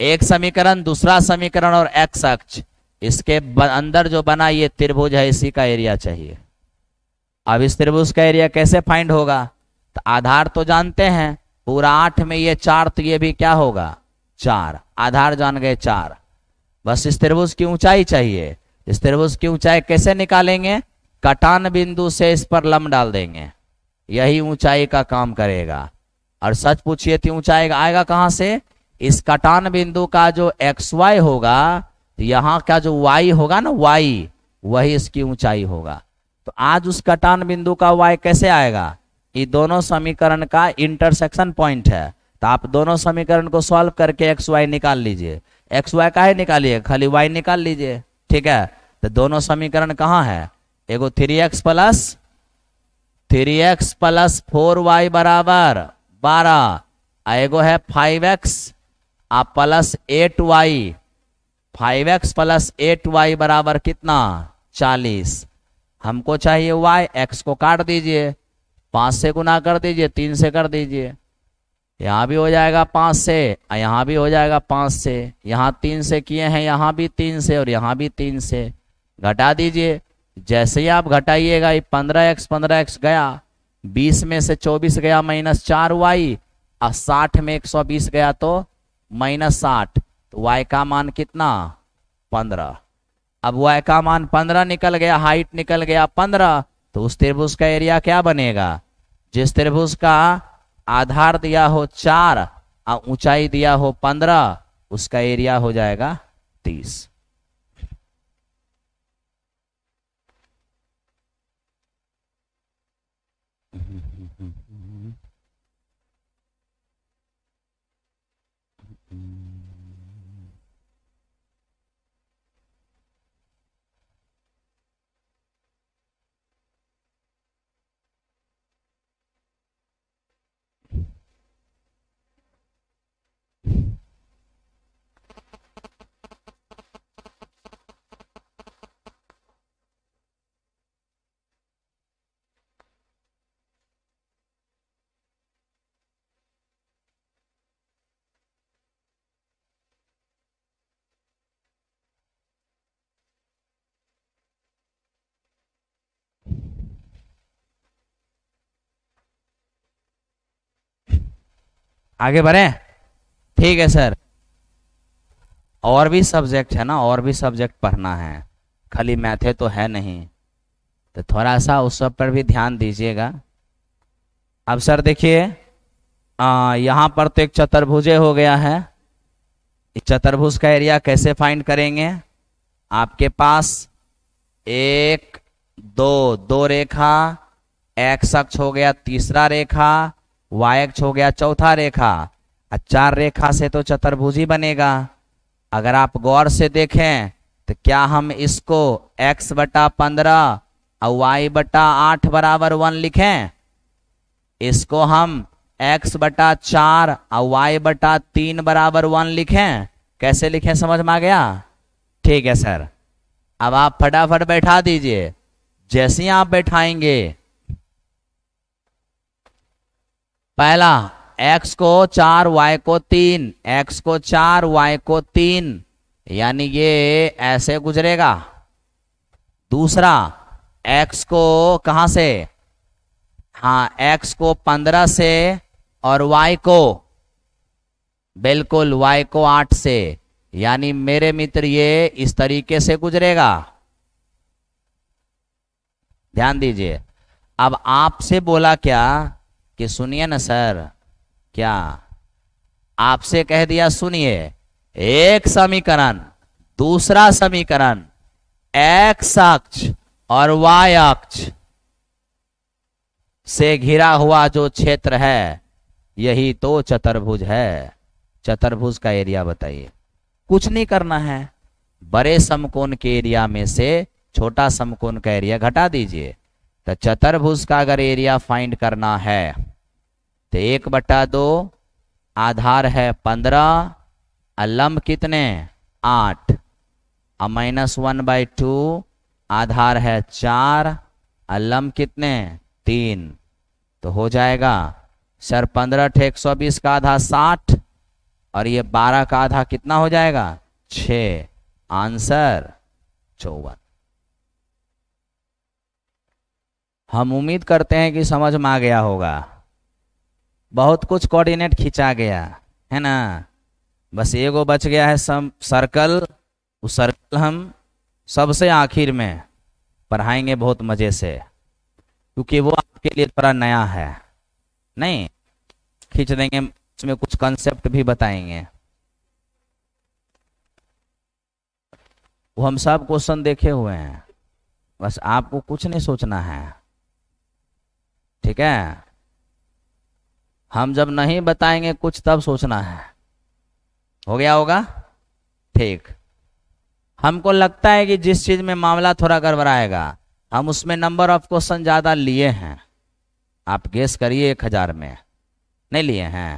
एक समीकरण दूसरा समीकरण और एक्स अक्ष इसके अंदर जो बना ये त्रिभुज है इसी का एरिया चाहिए अब इस त्रिभुज का एरिया कैसे फाइंड होगा तो आधार तो जानते हैं पूरा आठ में ये चार तो ये भी क्या होगा चार आधार जान गए चार बस इस त्रिभुज की ऊंचाई चाहिए इस त्रिभुज की ऊंचाई कैसे निकालेंगे कटान बिंदु से इस पर लम डाल देंगे यही ऊंचाई का काम करेगा और सच पूछिए थी तो ऊंचाई आएगा कहां से इस कटान बिंदु का जो एक्स वाई होगा यहाँ का जो वाई होगा ना वाई वही इसकी ऊंचाई होगा तो आज उस कटान बिंदु का वाई कैसे आएगा ये दोनों समीकरण का इंटरसेक्शन पॉइंट है तो आप दोनों समीकरण को सॉल्व करके एक्स वाई निकाल लीजिए एक्स वाई का ही निकालिए खाली वाई निकाल लीजिए ठीक है तो दोनों समीकरण कहाँ है एगो three x plus three x plus four y बराबर बारह एगो है फाइव एक्स आ plus eight y five x plus eight y बराबर कितना चालीस हमको चाहिए वाई एक्स को काट दीजिए पांच से गुना कर दीजिए तीन से कर दीजिए यहाँ भी हो जाएगा पाँच से यहाँ भी हो जाएगा पाँच से यहाँ तीन से किए हैं यहाँ भी तीन से और यहाँ भी तीन से घटा दीजिए जैसे ही आप घटाइएगा ये पंद्रह एक्स पंद्रह एक्स गया बीस में से चौबीस गया माइनस चार वाई और साठ में एक सौ बीस गया तो माइनस साठ तो वाई का मान कितना पंद्रह अब वाई का मान पंद्रह निकल गया हाइट निकल गया पंद्रह तो उस त्रिभुज का एरिया क्या बनेगा जिस त्रिभुज का आधार दिया हो चार और ऊंचाई दिया हो पंद्रह उसका एरिया हो जाएगा तीस mm-hmm. आगे बढ़े ठीक है सर और भी सब्जेक्ट है ना और भी सब्जेक्ट पढ़ना है खाली मैथे तो है नहीं तो थोड़ा सा उस सब पर भी ध्यान दीजिएगा अब सर देखिए यहाँ पर तो एक चतुर्भुजे हो गया है इस चतुर्भुज का एरिया कैसे फाइंड करेंगे आपके पास एक दो दो रेखा एक्स अक्ष हो गया तीसरा रेखा वायक्ष हो गया चौथा रेखा चार रेखा से तो चतुर्भुजी बनेगा अगर आप गौर से देखें तो क्या हम इसको x बटा पंद्रह और वाई बटा आठ बराबर वन लिखें इसको हम x बटा चार और वाई बटा तीन बराबर वन लिखें कैसे लिखें समझ में आ गया ठीक है सर अब आप फटाफट बैठा दीजिए जैसे ही आप बैठाएंगे पहला एक्स को चार वाई को तीन एक्स को चार वाई को तीन यानी ये ऐसे गुजरेगा दूसरा एक्स को कहा से हाँ एक्स को पंद्रह से और वाई को बिल्कुल वाई को आठ से यानी मेरे मित्र ये इस तरीके से गुजरेगा ध्यान दीजिए अब आपसे बोला क्या कि सुनिए ना सर क्या आपसे कह दिया सुनिए एक समीकरण दूसरा समीकरण एक्स अक्ष और वाई अक्ष से घिरा हुआ जो क्षेत्र है यही तो चतुर्भुज है चतुर्भुज का एरिया बताइए कुछ नहीं करना है बड़े समकोण के एरिया में से छोटा समकोण का एरिया घटा दीजिए तो चतुर्भुज का अगर एरिया फाइंड करना है तो एक बटा दो आधार है पंद्रह अलम्ब कितने आठ और माइनस वन बाई टू आधार है चार अलम्ब कितने तीन तो हो जाएगा सर पंद्रह ठे एक सौ बीस का आधा साठ और ये बारह का आधा कितना हो जाएगा छ आंसर चौवन हम उम्मीद करते हैं कि समझ में आ गया होगा बहुत कुछ कोऑर्डिनेट खींचा गया है ना बस एगो बच गया है सब सर्कल वो सर्कल हम सबसे आखिर में पढ़ाएंगे बहुत मज़े से क्योंकि वो आपके लिए थोड़ा नया है नहीं खींच देंगे उसमें कुछ कंसेप्ट भी बताएंगे वो हम सब क्वेश्चन देखे हुए हैं बस आपको कुछ नहीं सोचना है ठीक है हम जब नहीं बताएंगे कुछ तब सोचना है हो गया होगा ठीक हमको लगता है कि जिस चीज में मामला थोड़ा गड़बड़ाएगा हम उसमें नंबर ऑफ क्वेश्चन ज्यादा लिए हैं आप गेस करिए एक हजार में नहीं लिए हैं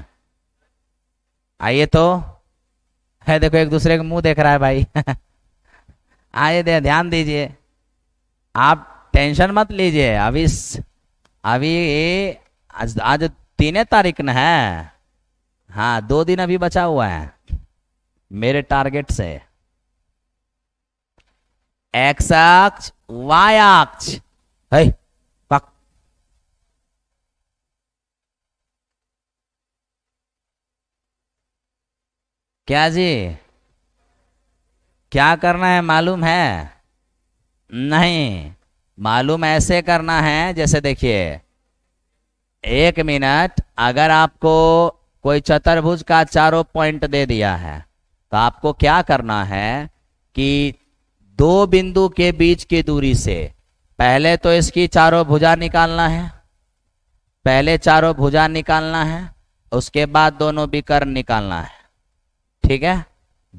आइए तो है देखो एक दूसरे का मुंह देख रहा है भाई आइए दे ध्यान दीजिए आप टेंशन मत लीजिए अभी अभी आज, आज तीन तारीख न है हाँ दो दिन अभी बचा हुआ है मेरे टारगेट से एक्स अक्ष वाई अक्ष है पक क्या जी क्या करना है मालूम है नहीं मालूम ऐसे करना है जैसे देखिए एक मिनट अगर आपको कोई चतुर्भुज का चारों पॉइंट दे दिया है तो आपको क्या करना है कि दो बिंदु के बीच की दूरी से पहले तो इसकी चारों भुजा निकालना है पहले चारों भुजा निकालना है उसके बाद दोनों बिकर निकालना है ठीक है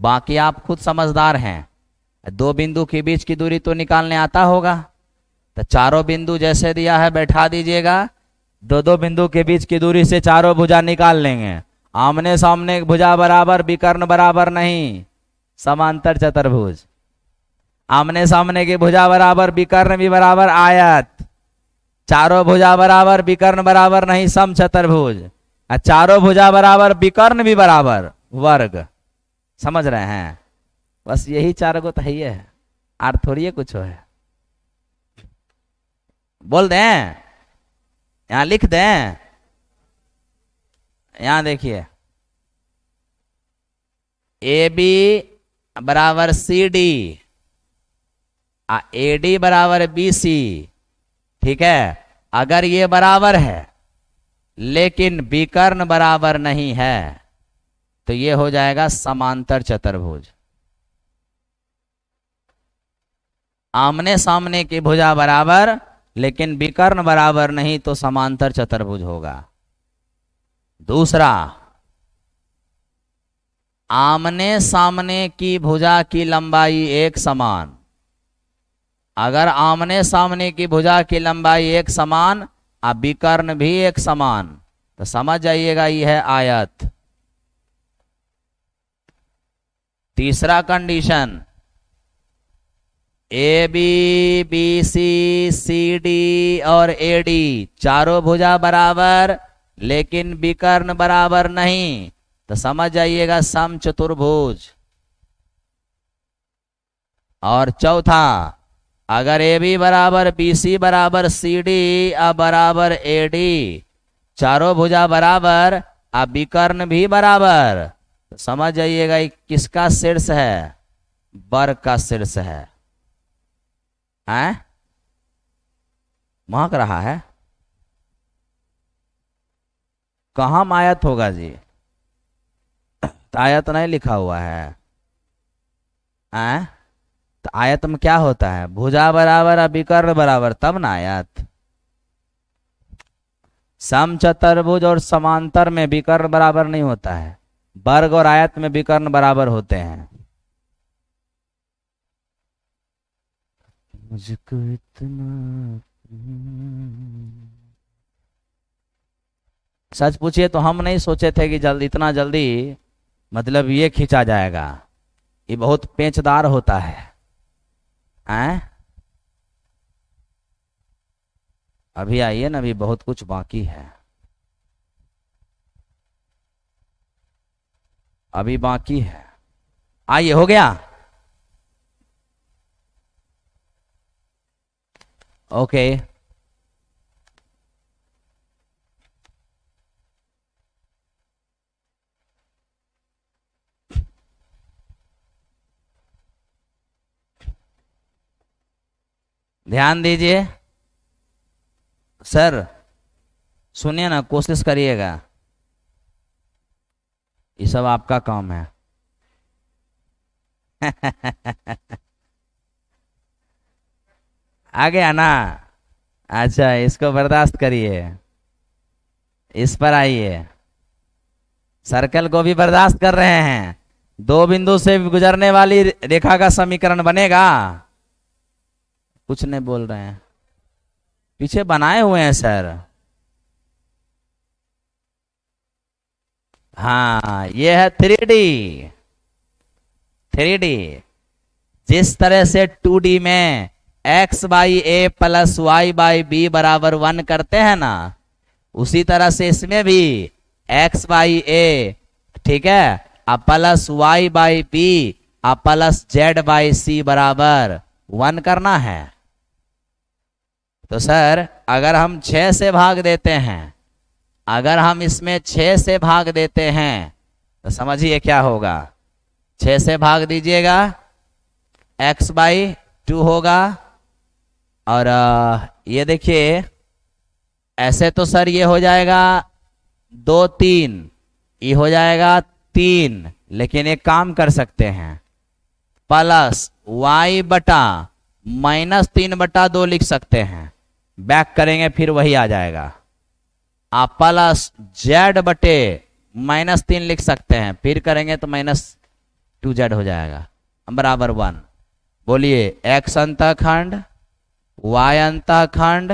बाकी आप खुद समझदार हैं दो बिंदु के बीच की दूरी तो निकालने आता होगा तो चारों बिंदु जैसे दिया है बैठा दीजिएगा दो दो बिंदु के बीच की दूरी से चारों भुजा निकाल लेंगे आमने सामने भुजा बराबर विकर्ण बराबर नहीं समांतर चतुर्भुज आमने सामने की भुजा बराबर विकर्ण भी बराबर आयत चारों भुजा बराबर विकर्ण बराबर नहीं सम चतुर्भुज चारों भुजा बराबर विकर्ण भी बराबर वर्ग समझ रहे हैं बस यही चार गो तो है आर थोड़ी कुछ है बोल दें यहां लिख दें यहां देखिए ए बी बराबर सी डी आ ए डी बराबर बी सी ठीक है अगर ये बराबर है लेकिन विकर्ण बराबर नहीं है तो ये हो जाएगा समांतर चतुर्भुज आमने सामने की भुजा बराबर लेकिन विकर्ण बराबर नहीं तो समांतर चतुर्भुज होगा दूसरा आमने सामने की भुजा की लंबाई एक समान अगर आमने सामने की भुजा की लंबाई एक समान और विकर्ण भी एक समान तो समझ जाइएगा यह आयत तीसरा condition a b b c c d और ए डी चारों भुजा बराबर लेकिन विकर्ण बराबर नहीं तो समझ जाइएगा सम चतुर्भुज और चौथा अगर ए बी बराबर बी सी बराबर सी डी और बराबर ए डी चारों भुजा बराबर और विकर्ण भी बराबर तो समझ जाइएगा किसका शीर्ष है बर का शीर्ष है है महक रहा है कहा मायत होगा जी तो आयत नहीं लिखा हुआ है आ? तो आयत में क्या होता है भुजा बराबर अभिकर्ण बराबर तब ना आयत सम चतुर्भुज और समांतर में विकर्ण बराबर नहीं होता है वर्ग और आयत में विकर्ण बराबर होते हैं मुझको इतना सच पूछिए तो हम नहीं सोचे थे कि जल्दी इतना जल्दी मतलब ये खींचा जाएगा ये बहुत पेचदार होता है आए? अभी आइए ना अभी बहुत कुछ बाकी है अभी बाकी है आइए हो गया Okay. ध्यान दीजिए सर सुनिए ना कोशिश करिएगा ये सब आपका काम है आ गया ना अच्छा इसको बर्दाश्त करिए इस पर आइए सर्कल को भी बर्दाश्त कर रहे हैं दो बिंदु से गुजरने वाली रेखा का समीकरण बनेगा कुछ नहीं बोल रहे हैं पीछे बनाए हुए हैं सर हाँ ये है थ्री डी थ्री डी जिस तरह से टू डी में x by a plus y by b बराबर वन करते हैं ना उसी तरह से इसमें भी एक्स बाई ए ठीक है अब प्लस वाई बाई बी अब प्लस जेड बाई सी बराबर वन करना है तो सर अगर हम छ से भाग देते हैं अगर हम इसमें छ से भाग देते हैं तो समझिए क्या होगा छ से भाग दीजिएगा एक्स बाई टू होगा और ये देखिए ऐसे तो सर ये हो जाएगा दो तीन ये हो जाएगा तीन लेकिन एक काम कर सकते हैं प्लस वाई बटा माइनस तीन बटा दो लिख सकते हैं बैक करेंगे फिर वही आ जाएगा आप प्लस जेड बटे माइनस तीन लिख सकते हैं फिर करेंगे तो माइनस टू जेड हो जाएगा बराबर वन बोलिए एक्स अंतखंड वाय खंड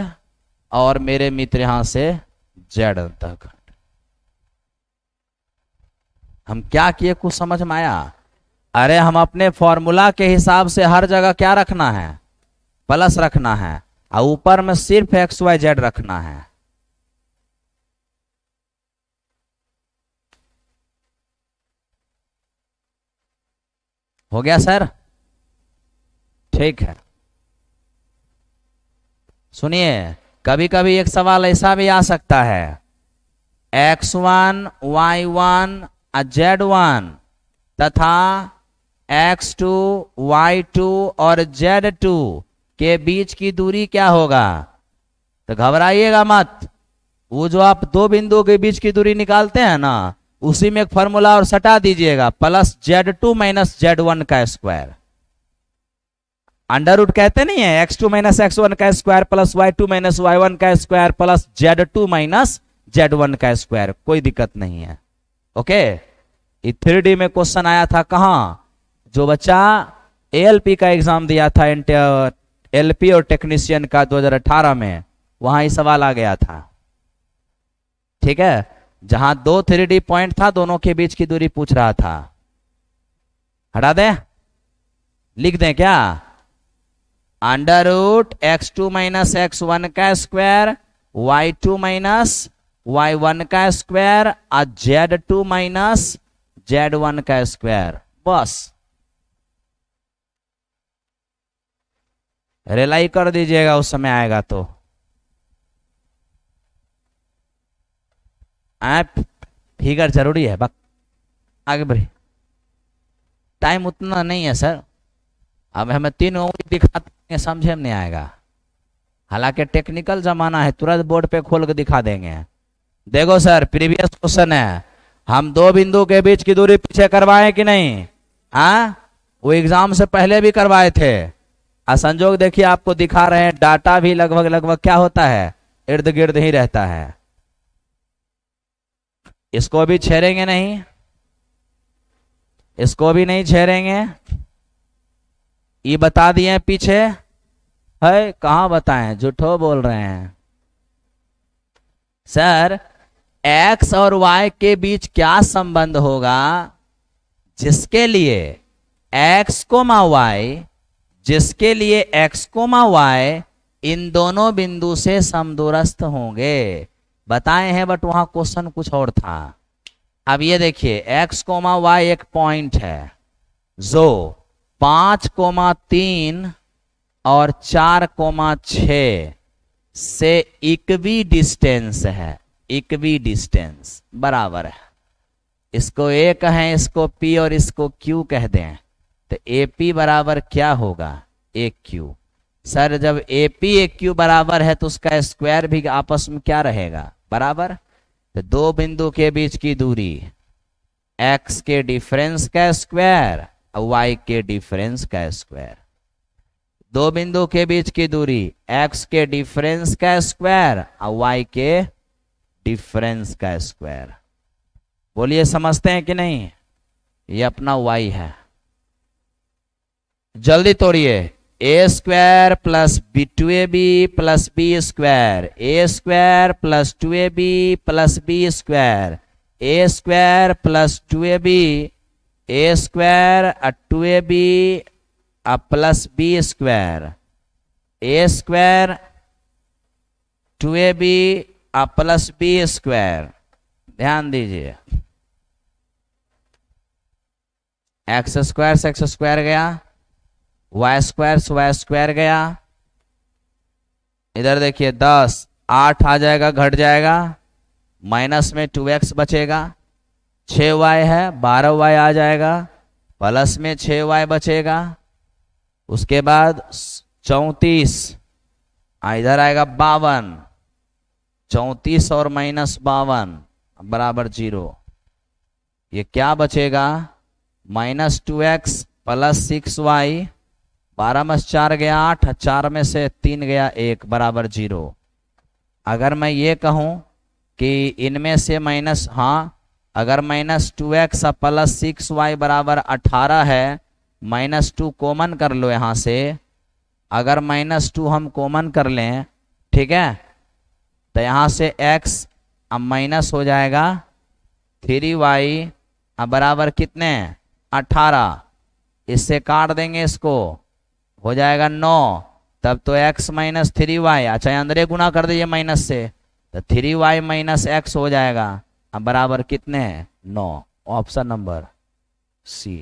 और मेरे मित्र यहां से जेड अंतःखंड हम क्या किए कुछ समझ में आया अरे हम अपने फॉर्मूला के हिसाब से हर जगह क्या रखना है प्लस रखना है और ऊपर में सिर्फ एक्स वाई जेड रखना है हो गया सर ठीक है सुनिए कभी कभी एक सवाल ऐसा भी आ सकता है x one y one z one तथा एक्स टू वाई टू और जेड टू के बीच की दूरी क्या होगा तो घबराइएगा मत वो जो आप दो बिंदुओं के बीच की दूरी निकालते हैं ना उसी में एक फॉर्मूला और सटा दीजिएगा plus z two minus z one का स्क्वायर अंडर रूट कहते नहीं है x two minus x one का square plus y two minus y one का square plus z two minus z one का स्क्वायर कोई दिक्कत नहीं है ओके थ्री डी में क्वेश्चन आया था कहा जो बच्चा एएलपी का एग्जाम दिया था इंटर एलपी और टेक्नीशियन का 2018 में वहां ही सवाल आ गया था ठीक है जहां दो थ्री डी पॉइंट था दोनों के बीच की दूरी पूछ रहा था हटा दे लिख दें क्या under root x two minus x one का square y two minus y one का स्क्वायर और z two minus z one का स्क्वायर बस रिलाई कर दीजिएगा उस समय आएगा तो आप फिगर जरूरी है बक आगे बढ़े टाइम उतना नहीं है सर अब हमें तीन उंगली दिखाते समझे में नहीं आएगा हालांकि टेक्निकल जमाना है तुरंत बोर्ड पे खोल के दिखा देंगे देखो सर प्रीवियस क्वेश्चन है हम दो बिंदु के बीच की दूरी पीछे करवाए कि नहीं आ? हाँ? वो एग्जाम से पहले भी करवाए थे असंजोग देखिए आपको दिखा रहे हैं डाटा भी लगभग लगभग क्या होता है इर्द गिर्द ही रहता है इसको भी छेड़ेंगे नहीं इसको भी नहीं छेड़ेंगे ये बता दिए हैं पीछे है कहा बताएं झूठो बोल रहे हैं सर एक्स और वाई के बीच क्या संबंध होगा जिसके लिए एक्स को मा वाई जिसके लिए एक्स को मा वाई इन दोनों बिंदु से समदूरस्थ होंगे बताए हैं बट वहां क्वेश्चन कुछ और था अब ये देखिए एक्स कोमा वाई एक पॉइंट है जो पांच कोमा तीन और चार कोमा छ से इक्वी डिस्टेंस है इक्वी डिस्टेंस बराबर है इसको ए कहें इसको पी और इसको क्यू कह दें तो ए पी बराबर क्या होगा ए क्यू सर जब ए पी ए क्यू बराबर है तो उसका स्क्वायर भी आपस में क्या रहेगा बराबर तो दो बिंदु के बीच की दूरी एक्स के डिफरेंस का स्क्वायर वाई के डिफरेंस का स्क्वायर दो बिंदु के बीच की दूरी एक्स के डिफरेंस का स्क्वायर और वाई के डिफरेंस का स्क्वायर बोलिए समझते हैं कि नहीं ये अपना वाई है जल्दी तोड़िए a square plus b two a b plus b square a square plus two a b plus b square a square plus two a b a square two a b plus b square a square two a b plus b square ध्यान दीजिए एक्स स्क्वायर से एक्स स्क्वायर गया वाई स्क्वायर से वाई स्क्वायर गया इधर देखिए दस आठ आ जाएगा घट जाएगा माइनस में टू एक्स बचेगा छः वाई है बारह वाई आ जाएगा प्लस में छः वाई बचेगा उसके बाद चौंतीस इधर आएगा बावन चौंतीस और माइनस बावन बराबर जीरो ये क्या बचेगा minus two x plus six y बारह में चार गया आठ चार में से तीन गया एक बराबर जीरो अगर मैं ये कहूँ कि इनमें से माइनस हाँ अगर minus two x plus six y बराबर अठारह है माइनस टू कॉमन कर लो यहाँ से अगर माइनस टू हम कॉमन कर लें ठीक है तो यहाँ से एक्स अब माइनस हो जाएगा थ्री वाई अब बराबर कितने अठारह इससे काट देंगे इसको हो जाएगा नौ तब तो x माइनस थ्री वाई अच्छा अंदर गुना कर दीजिए माइनस से तो थ्री वाई माइनस एक्स हो जाएगा अब बराबर कितने हैं नौ ऑप्शन नंबर सी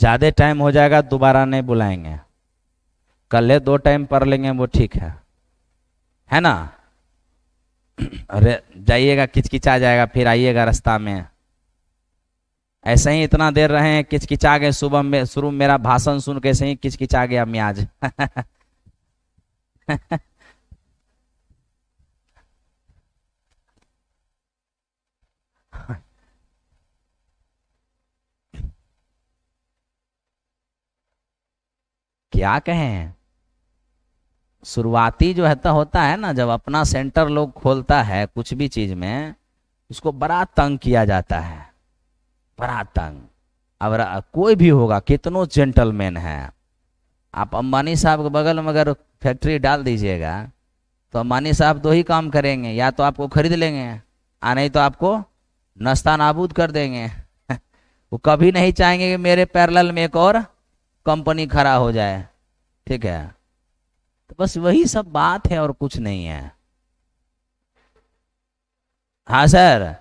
ज़्यादा टाइम हो जाएगा दोबारा नहीं बुलाएंगे कल दो टाइम पढ़ लेंगे वो ठीक है है ना अरे जाइएगा किचकिचा जाएगा फिर आइएगा रास्ता में ऐसे ही इतना देर रहे हैं किचकिचा गए सुबह में शुरू मेरा भाषण सुन के ऐसे ही किचकिचा गया म्याज क्या कहें शुरुआती जो है तो होता है ना जब अपना सेंटर लोग खोलता है कुछ भी चीज में उसको बड़ा तंग किया जाता है बड़ा तंग अब कोई भी होगा कितनों जेंटलमैन है आप अम्बानी साहब के बगल में अगर फैक्ट्री डाल दीजिएगा तो अंबानी साहब दो ही काम करेंगे या तो आपको खरीद लेंगे आ नहीं तो आपको नस्ता नाबूद कर देंगे वो कभी नहीं चाहेंगे कि मेरे पैरल में एक और कंपनी खड़ा हो जाए ठीक है तो बस वही सब बात है और कुछ नहीं है हा सर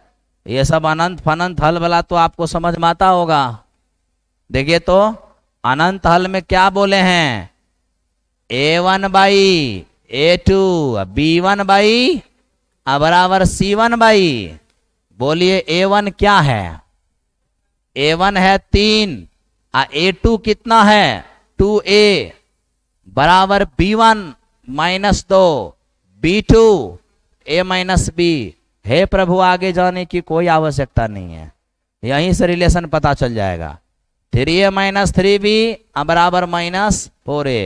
ये सब अनंत फनंत हल वाला तो आपको समझ में आता होगा देखिए तो अनंत हल में क्या बोले हैं a one by a two b one by बराबर सी वन बाई बोलिए ए वन क्या है ए वन है तीन आ ए टू कितना है टू ए बराबर बी वन माइनस दो b two a minus b हे प्रभु आगे जाने की कोई आवश्यकता नहीं है यहीं से रिलेशन पता चल जाएगा three a minus three b बराबर माइनस फोर ए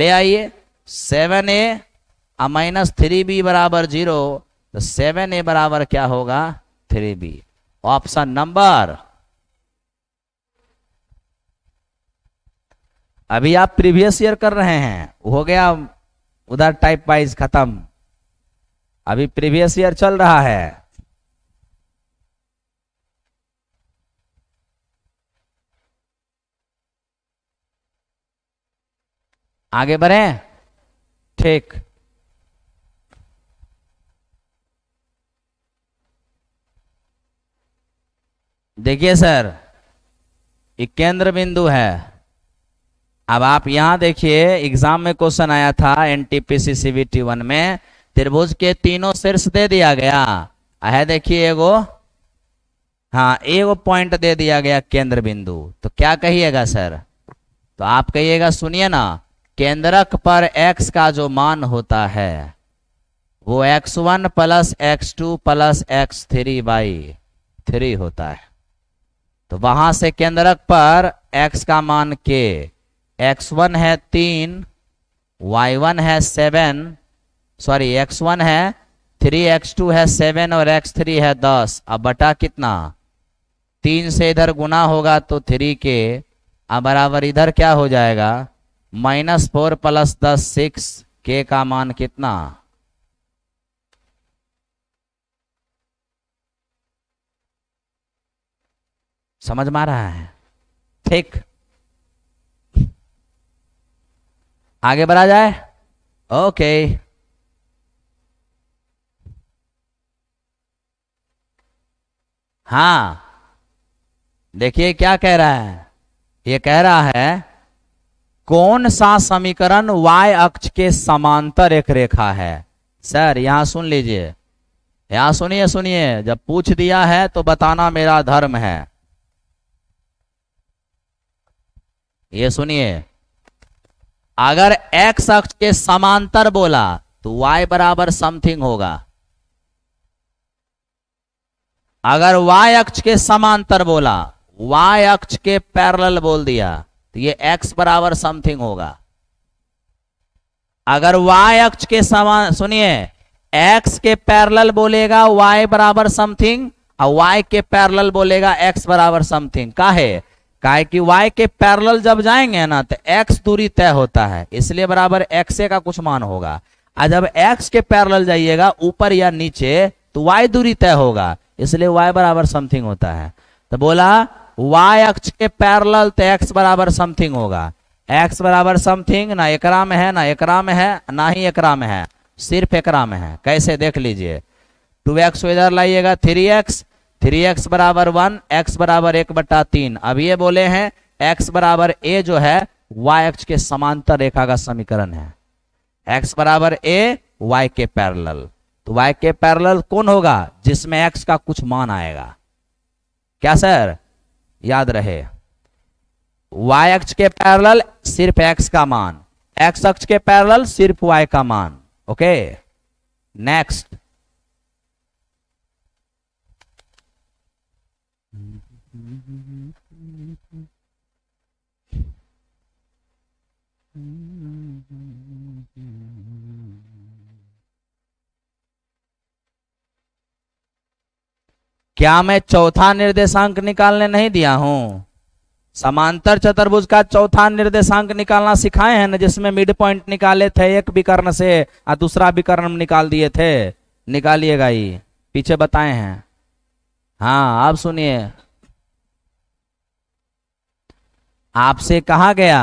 ले आइए सेवन ए और माइनस थ्री बी बराबर जीरो तो सेवन ए बराबर क्या होगा थ्री बी ऑप्शन नंबर अभी आप प्रीवियस ईयर कर रहे हैं हो गया उधर टाइप वाइज खत्म अभी प्रीवियस ईयर चल रहा है आगे बढ़े ठीक देखिए सर ये केंद्र बिंदु है अब आप यहां देखिए एग्जाम में क्वेश्चन आया था एनटीपीसी सीबीटी वन में त्रिभुज के तीनों शीर्ष दे दिया गया है देखिए एगो हाँ एगो पॉइंट दे दिया गया केंद्र बिंदु तो क्या कहिएगा सर तो आप कहिएगा सुनिए ना केंद्रक पर x का जो मान होता है वो x1 one plus x two plus x three by three होता है तो वहां से केंद्रक पर x का मान के एक्स वन है तीन वाई वन है सेवन सॉरी एक्स वन है थ्री एक्स टू है सेवन और एक्स थ्री है दस अब बटा कितना तीन से इधर गुना होगा तो थ्री के अब बराबर इधर क्या हो जाएगा माइनस फोर प्लस दस सिक्स के का मान कितना समझ में आ रहा है ठीक आगे बढ़ा जाए ओके हाँ देखिए क्या कह रहा है ये कह रहा है कौन सा समीकरण y अक्ष के समांतर एक रेखा है सर यहां सुन लीजिए यहां सुनिए सुनिए जब पूछ दिया है तो बताना मेरा धर्म है ये सुनिए अगर एक्स अक्ष के समांतर बोला तो y बराबर समथिंग होगा अगर y अक्ष के समांतर बोला y अक्ष के पैरल बोल दिया तो ये x बराबर समथिंग होगा अगर y अक्ष के समान सुनिए x के पैरल बोलेगा y बराबर समथिंग और y के पैरल बोलेगा x बराबर समथिंग का है काय कि y के पैरल जब जाएंगे ना तो x दूरी तय होता है इसलिए बराबर एक्स का कुछ मान होगा और जब x के पैरल जाइएगा ऊपर या नीचे तो y दूरी तय होगा इसलिए y बराबर समथिंग होता है तो बोला y अक्ष के पैरल तो x बराबर समथिंग होगा x बराबर समथिंग ना एकरा में है ना एकरा में है ना ही एकरा में है सिर्फ एकरा में है कैसे देख लीजिए टू एक्स इधर लाइएगा थ्री एक्स थ्री एक्स बराबर वन एक्स बराबर एक बट्टा तीन अब ये बोले हैं एक्स बराबर ए जो है वाई एक्स के समांतर रेखा का समीकरण है एक्स बराबर ए वाई के पैरल तो वाई के पैरल कौन होगा जिसमें एक्स का कुछ मान आएगा क्या सर याद रहे वाई एक्स के पैरल सिर्फ एक्स का मान एक्स अक्ष के पैरल सिर्फ वाई का मान ओके नेक्स्ट क्या मैं चौथा निर्देशांक निकालने नहीं दिया हूं समांतर चतुर्भुज का चौथा निर्देशांक निकालना सिखाए हैं ना जिसमें मिड पॉइंट निकाले थे एक विकर्ण से और दूसरा विकर्ण निकाल दिए थे निकालिएगा ये पीछे बताए हैं हाँ आप सुनिए आपसे कहा गया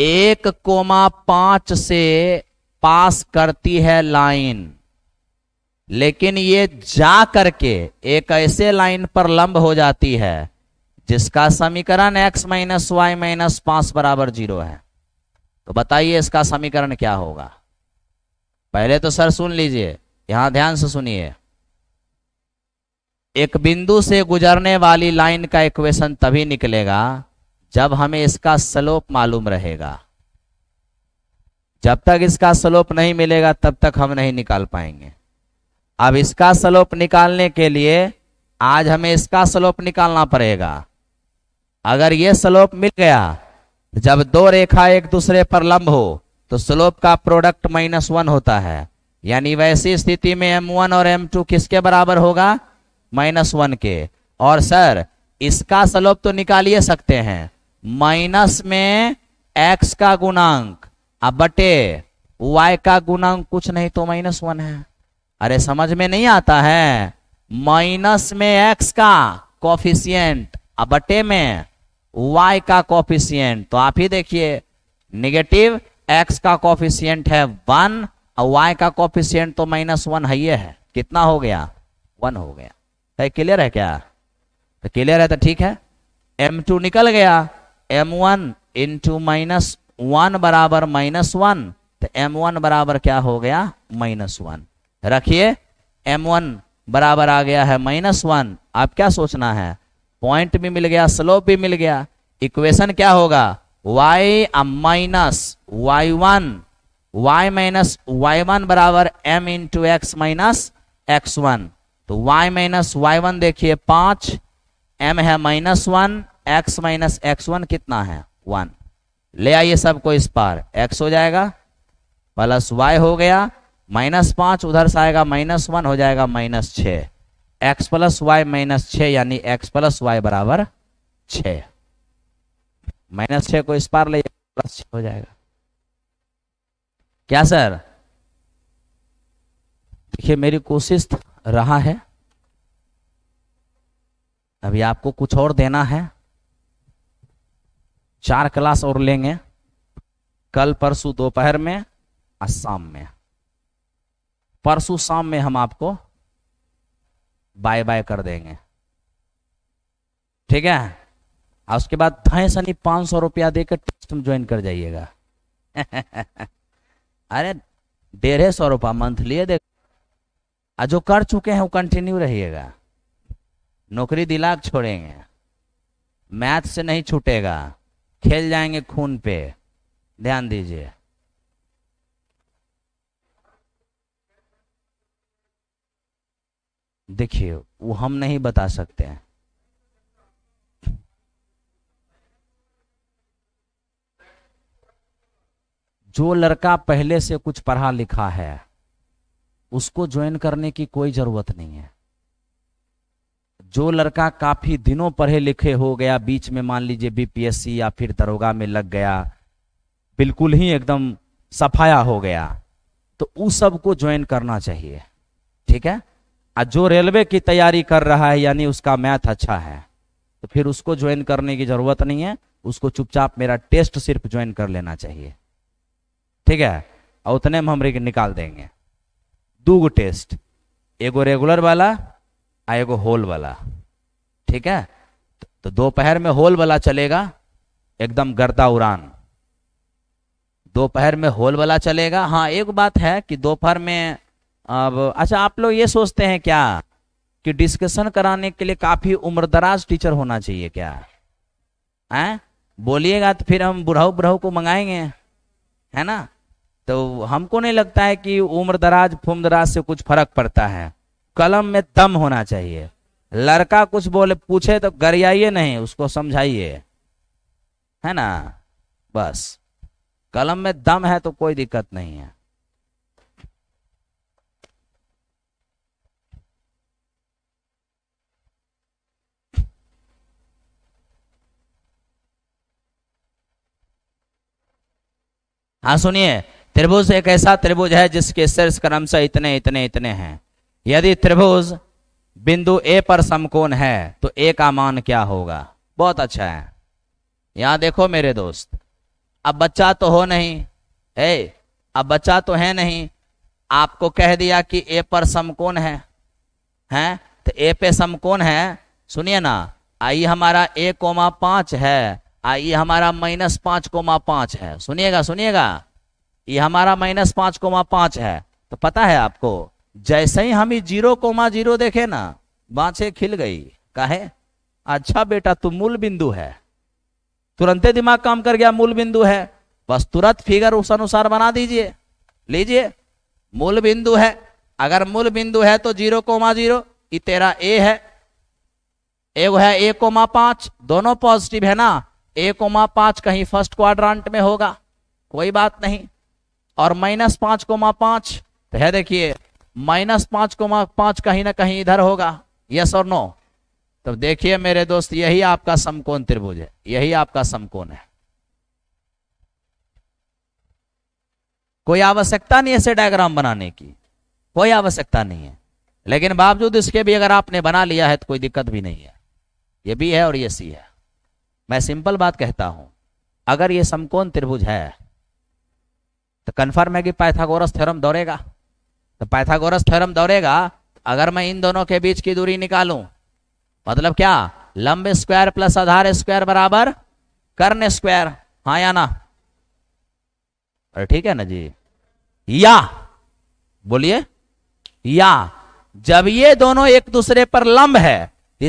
एक कोमा पांच से पास करती है लाइन लेकिन ये जा करके एक ऐसे लाइन पर लंब हो जाती है जिसका समीकरण x माइनस वाई माइनस पांच बराबर जीरो है तो बताइए इसका समीकरण क्या होगा पहले तो सर सुन लीजिए यहां ध्यान से सुनिए एक बिंदु से गुजरने वाली लाइन का इक्वेशन तभी निकलेगा जब हमें इसका स्लोप मालूम रहेगा जब तक इसका स्लोप नहीं मिलेगा तब तक हम नहीं निकाल पाएंगे अब इसका स्लोप निकालने के लिए आज हमें इसका स्लोप निकालना पड़ेगा अगर यह स्लोप मिल गया जब दो रेखा एक दूसरे पर लंब हो तो स्लोप का प्रोडक्ट माइनस वन होता है यानी वैसी स्थिति में एम वन और एम टू किसके बराबर होगा माइनस वन के और सर इसका स्लोप तो निकाल ही सकते हैं माइनस में एक्स का गुणांक अब बटे वाई का गुणांक कुछ नहीं तो माइनस वन है अरे समझ में नहीं आता है माइनस में एक्स का कॉफिशियंट अब बटे में वाई का कॉफिशियंट तो आप ही देखिए निगेटिव एक्स का कॉफिशियंट है वन और वाई का कॉफिशियंट तो माइनस वन है ये है कितना हो गया वन हो गया है क्लियर है क्या तो क्लियर है तो ठीक है एम टू निकल गया m one into minus one बराबर माइनस वन तो एम वन बराबर क्या हो गया माइनस वन रखिए एम वन बराबर आ गया है माइनस वन आप क्या सोचना है पॉइंट भी मिल गया स्लोप भी मिल गया इक्वेशन क्या होगा y minus y one y minus y one बराबर m into x minus x one तो y माइनस वाई वन देखिए पांच m है minus one x minus x one कितना है वन ले आइए सबको इस पार एक्स हो जाएगा प्लस वाई हो गया माइनस पांच उधर से आएगा माइनस वन हो जाएगा माइनस छ एक्स प्लस वाई माइनस छ यानी x प्लस वाई बराबर छ माइनस छ को इस पार ले प्लस छ हो जाएगा क्या सर देखिए मेरी कोशिश रहा है अभी आपको कुछ और देना है चार क्लास और लेंगे कल परसों दोपहर में और शाम में परसों शाम में हम आपको बाय बाय कर देंगे ठीक है और उसके बाद ढाई सनी पांच सौ रुपया देकर टेस्ट में ज्वाइन कर जाइएगा अरे डेढ़ सौ रुपया मंथली देख आ जो कर चुके हैं वो कंटिन्यू रहिएगा नौकरी दिलाग छोड़ेंगे मैथ से नहीं छूटेगा खेल जाएंगे खून पे ध्यान दीजिए देखिए वो हम नहीं बता सकते हैं जो लड़का पहले से कुछ पढ़ा लिखा है उसको ज्वाइन करने की कोई जरूरत नहीं है जो लड़का काफी दिनों पढ़े लिखे हो गया बीच में मान लीजिए बीपीएससी या फिर दरोगा में लग गया बिल्कुल ही एकदम सफाया हो गया तो उस सबको ज्वाइन करना चाहिए ठीक है और जो रेलवे की तैयारी कर रहा है यानी उसका मैथ अच्छा है तो फिर उसको ज्वाइन करने की जरूरत नहीं है उसको चुपचाप मेरा टेस्ट सिर्फ ज्वाइन कर लेना चाहिए ठीक है और उतने में हम निकाल देंगे दू गो टेस्ट एगो रेगुलर वाला एगो होल वाला ठीक है तो दोपहर में होल वाला चलेगा एकदम गर्दा उड़ान दोपहर में होल वाला चलेगा हाँ एक बात है कि दोपहर में अब अच्छा आप लोग ये सोचते हैं क्या कि डिस्कशन कराने के लिए काफी उम्रदराज टीचर होना चाहिए क्या है बोलिएगा तो फिर हम बुढ़ाऊ बुढ़ाऊ को मंगाएंगे है ना तो हमको नहीं लगता है कि उम्र दराज फुम दराज से कुछ फर्क पड़ता है कलम में दम होना चाहिए लड़का कुछ बोले पूछे तो गरियाइए नहीं उसको समझाइए है ना बस कलम में दम है तो कोई दिक्कत नहीं है हाँ सुनिए त्रिभुज एक ऐसा त्रिभुज है जिसके शीर्ष क्रम से इतने इतने इतने हैं यदि त्रिभुज बिंदु ए पर समकोण है तो ए का मान क्या होगा बहुत अच्छा है यहां देखो मेरे दोस्त अब बच्चा तो हो नहीं है अब बच्चा तो है नहीं आपको कह दिया कि ए पर समकोण है हैं तो ए पे समकोण है सुनिए ना आई हमारा ए कोमा पांच है आई हमारा माइनस पांच कोमा पांच है सुनिएगा सुनिएगा ये हमारा माइनस पांच कोमा पांच है तो पता है आपको जैसे ही हम जीरो कोमा जीरो देखे ना बाछे खिल गई काहे अच्छा बेटा तू मूल बिंदु है तुरंत दिमाग काम कर गया मूल बिंदु है बस तुरंत फिगर उस अनुसार बना दीजिए लीजिए मूल बिंदु है अगर मूल बिंदु है तो जीरो कोमा जीरो तेरा ए है ए वो है ए कोमा पांच दोनों पॉजिटिव है ना ए कोमा पांच कहीं फर्स्ट क्वाड्रांट में होगा कोई बात नहीं और माइनस पांच कोमा पांच तो है देखिए माइनस पांच को पांच कहीं ना कहीं इधर होगा यस और नो तो देखिए मेरे दोस्त यही आपका समकोण त्रिभुज है यही आपका समकोण है कोई आवश्यकता नहीं ऐसे डायग्राम बनाने की कोई आवश्यकता नहीं है लेकिन बावजूद इसके भी अगर आपने बना लिया है तो कोई दिक्कत भी नहीं है ये भी है और ये सी है मैं सिंपल बात कहता हूं अगर ये समकोण त्रिभुज है तो कन्फर्म है कि पाइथागोरस थ्योरम दौड़ेगा तो पाइथागोरस थ्योरम दौड़ेगा अगर मैं इन दोनों के बीच की दूरी निकालूं मतलब क्या लंब स्क्वायर प्लस आधार स्क्वायर बराबर कर्ण स्क्वायर हाँ या ना अरे ठीक है ना जी या बोलिए या जब ये दोनों एक दूसरे पर लंब है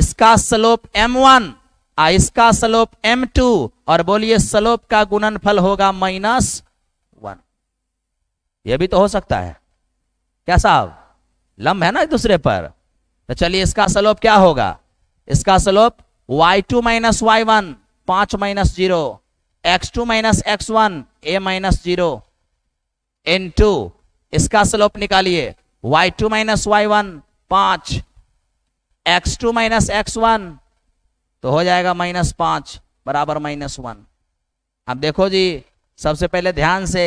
इसका स्लोप m1 वन इसका स्लोप m2 और बोलिए स्लोप का गुणनफल होगा माइनस वन यह भी तो हो सकता है क्या साहब लंब है ना एक दूसरे पर तो चलिए इसका स्लोप क्या होगा इसका slope y2 two minus y one पांच minus zero x two minus x one ए माइनस जीरो इन टू इसका स्लोप निकालिए y2 two minus y one पांच x two minus x one तो हो जाएगा माइनस पांच बराबर माइनस वन अब देखो जी सबसे पहले ध्यान से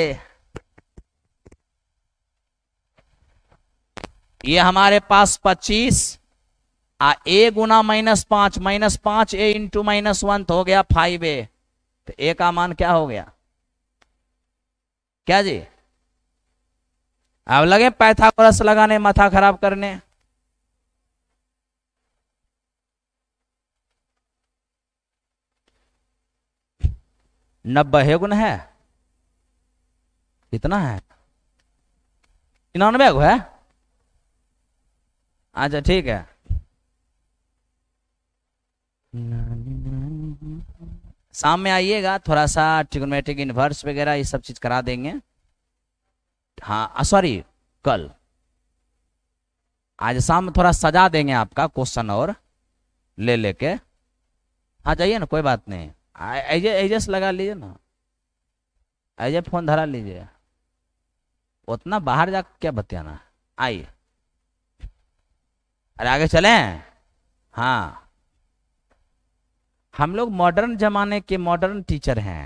ये हमारे पास पच्चीस आ ए गुना माइनस पांच माइनस पांच ए इंटू माइनस वन तो हो गया फाइव ए तो ए का मान क्या हो गया क्या जी अब लगे पैथागोरस लगाने माथा खराब करने नब्बे गुण है कितना है तिरानवे गो है अच्छा ठीक है शाम में आइएगा थोड़ा सा ट्रिग्नोमेट्रिक इन्वर्स वगैरह ये सब चीज करा देंगे हाँ सॉरी कल आज शाम में थोड़ा सजा देंगे आपका क्वेश्चन और ले लेके हाँ जाइए ना कोई बात नहीं आइए एजेस लगा लीजिए ना आइए फोन धरा लीजिए उतना बाहर जा क्या बतियाना आइए अरे आगे चले हाँ हम लोग मॉडर्न जमाने के मॉडर्न टीचर हैं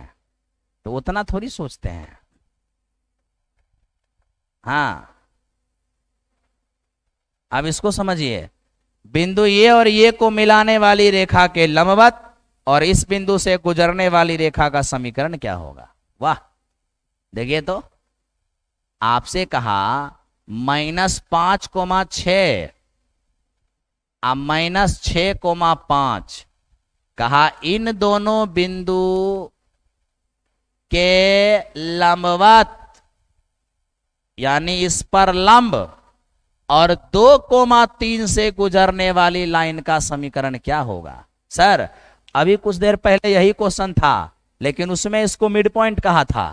तो उतना थोड़ी सोचते हैं हाँ अब इसको समझिए बिंदु ये और ये को मिलाने वाली रेखा के लंबवत और इस बिंदु से गुजरने वाली रेखा का समीकरण क्या होगा वाह देखिए तो आपसे कहा माइनस पांच कोमा छह और माइनस छ कोमा पांच कहा इन दोनों बिंदु के लंबवत यानी इस पर लंब और दो कोमा तीन से गुजरने वाली लाइन का समीकरण क्या होगा सर अभी कुछ देर पहले यही क्वेश्चन था लेकिन उसमें इसको मिड पॉइंट कहा था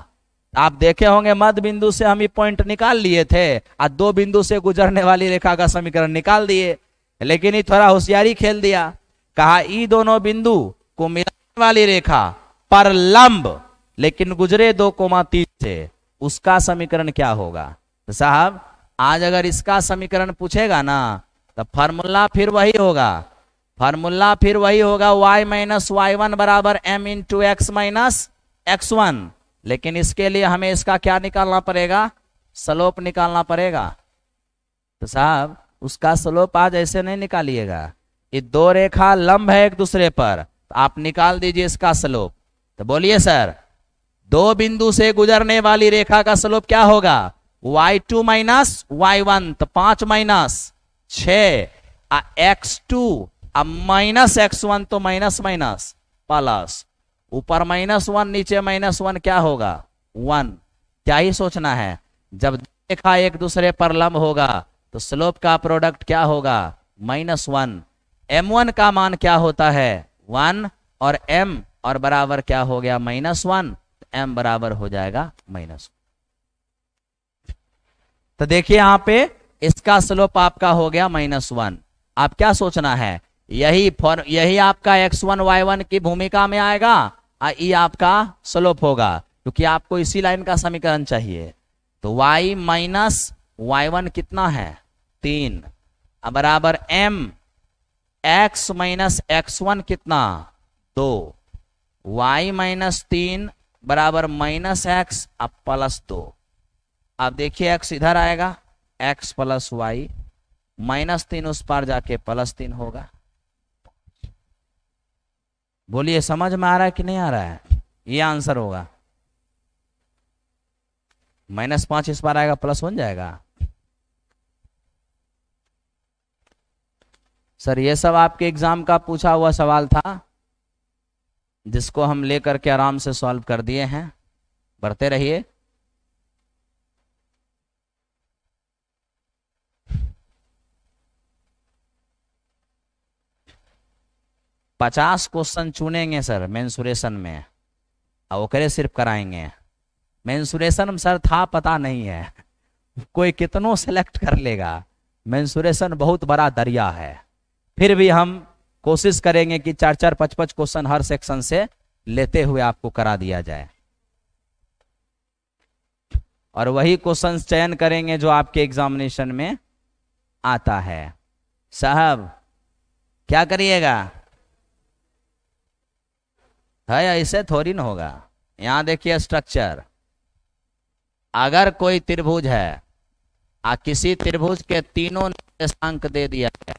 आप देखे होंगे मध्य बिंदु से हम ये पॉइंट निकाल लिए थे और दो बिंदु से गुजरने वाली रेखा का समीकरण निकाल दिए लेकिन ये थोड़ा होशियारी खेल दिया कहा ई दोनों बिंदु को मिलाने वाली रेखा पर लंब लेकिन गुजरे दो कोमा तीस से उसका समीकरण क्या होगा तो साहब आज अगर इसका समीकरण पूछेगा ना तो फार्मूला फिर वही होगा फॉर्मूला फिर वही होगा वाई माइनस वाई वन बराबर m into x minus x one लेकिन इसके लिए हमें इसका क्या निकालना पड़ेगा स्लोप निकालना पड़ेगा तो साहब उसका स्लोप आज ऐसे नहीं निकालिएगा ये दो रेखा लंब है एक दूसरे पर तो आप निकाल दीजिए इसका स्लोप तो बोलिए सर दो बिंदु से गुजरने वाली रेखा का स्लोप क्या होगा y2 two minus y one तो पांच माइनस छ एक्स टू अब माइनस एक्स वन तो माइनस माइनस प्लस ऊपर माइनस वन नीचे माइनस वन क्या होगा वन क्या ही सोचना है जब रेखा एक दूसरे पर लंब होगा तो स्लोप का प्रोडक्ट क्या होगा माइनस वन एम वन का मान क्या होता है वन और एम और बराबर क्या हो गया माइनस वन तो एम बराबर हो जाएगा माइनस तो देखिए यहां पे इसका स्लोप आपका हो गया माइनस वन आप क्या सोचना है यही फॉर यही आपका एक्स वन वाई वन की भूमिका में आएगा ये आपका स्लोप होगा क्योंकि आपको इसी लाइन का समीकरण चाहिए तो y माइनस वाई वन कितना है तीन बराबर m x minus x one कितना दो वाई माइनस तीन बराबर माइनस एक्स अब प्लस दो अब देखिए एक्स इधर आएगा एक्स प्लस वाई माइनस तीन उस पार जाके प्लस तीन होगा बोलिए समझ में आ रहा है कि नहीं आ रहा है ये आंसर होगा माइनस पांच इस पार आएगा प्लस बन जाएगा सर ये सब आपके एग्जाम का पूछा हुआ सवाल था जिसको हम लेकर के आराम से सॉल्व कर दिए हैं बढ़ते रहिए पचास क्वेश्चन चुनेंगे सर मैंसुरेशन में और ओकरे सिर्फ कराएंगे में सर था पता नहीं है कोई कितनों सेलेक्ट कर लेगा मैंसुरेशन बहुत बड़ा दरिया है फिर भी हम कोशिश करेंगे कि चार चार पच पच क्वेश्चन हर सेक्शन से लेते हुए आपको करा दिया जाए और वही क्वेश्चन चयन करेंगे जो आपके एग्जामिनेशन में आता है साहब क्या करिएगा है ऐसे थोड़ी ना होगा यहां देखिए स्ट्रक्चर अगर कोई त्रिभुज है आ किसी त्रिभुज के तीनों निर्देशांक दे दिया गया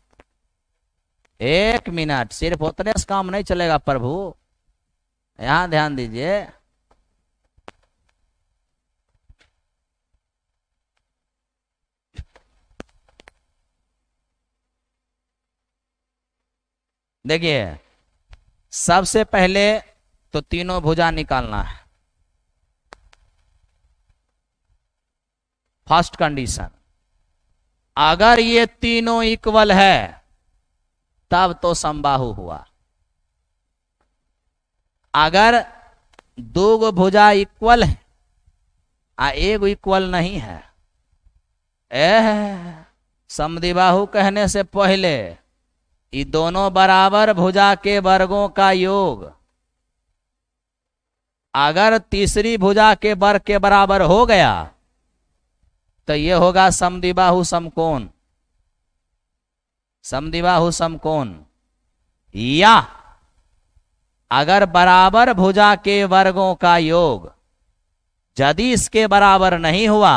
एक मिनट सिर्फ उतने से काम नहीं चलेगा प्रभु यहां ध्यान दीजिए देखिए सबसे पहले तो तीनों भुजा निकालना है फर्स्ट कंडीशन अगर ये तीनों इक्वल है तब तो संबाहु हुआ अगर दो गो भुजा इक्वल है आ एक इक्वल नहीं है एह समदिबाहु कहने से पहले ये दोनों बराबर भुजा के वर्गों का योग अगर तीसरी भुजा के वर्ग के बराबर हो गया तो ये होगा समदिबाहु समकोण समदिबाहु समकोण या अगर बराबर भुजा के वर्गों का योग यदि इसके बराबर नहीं हुआ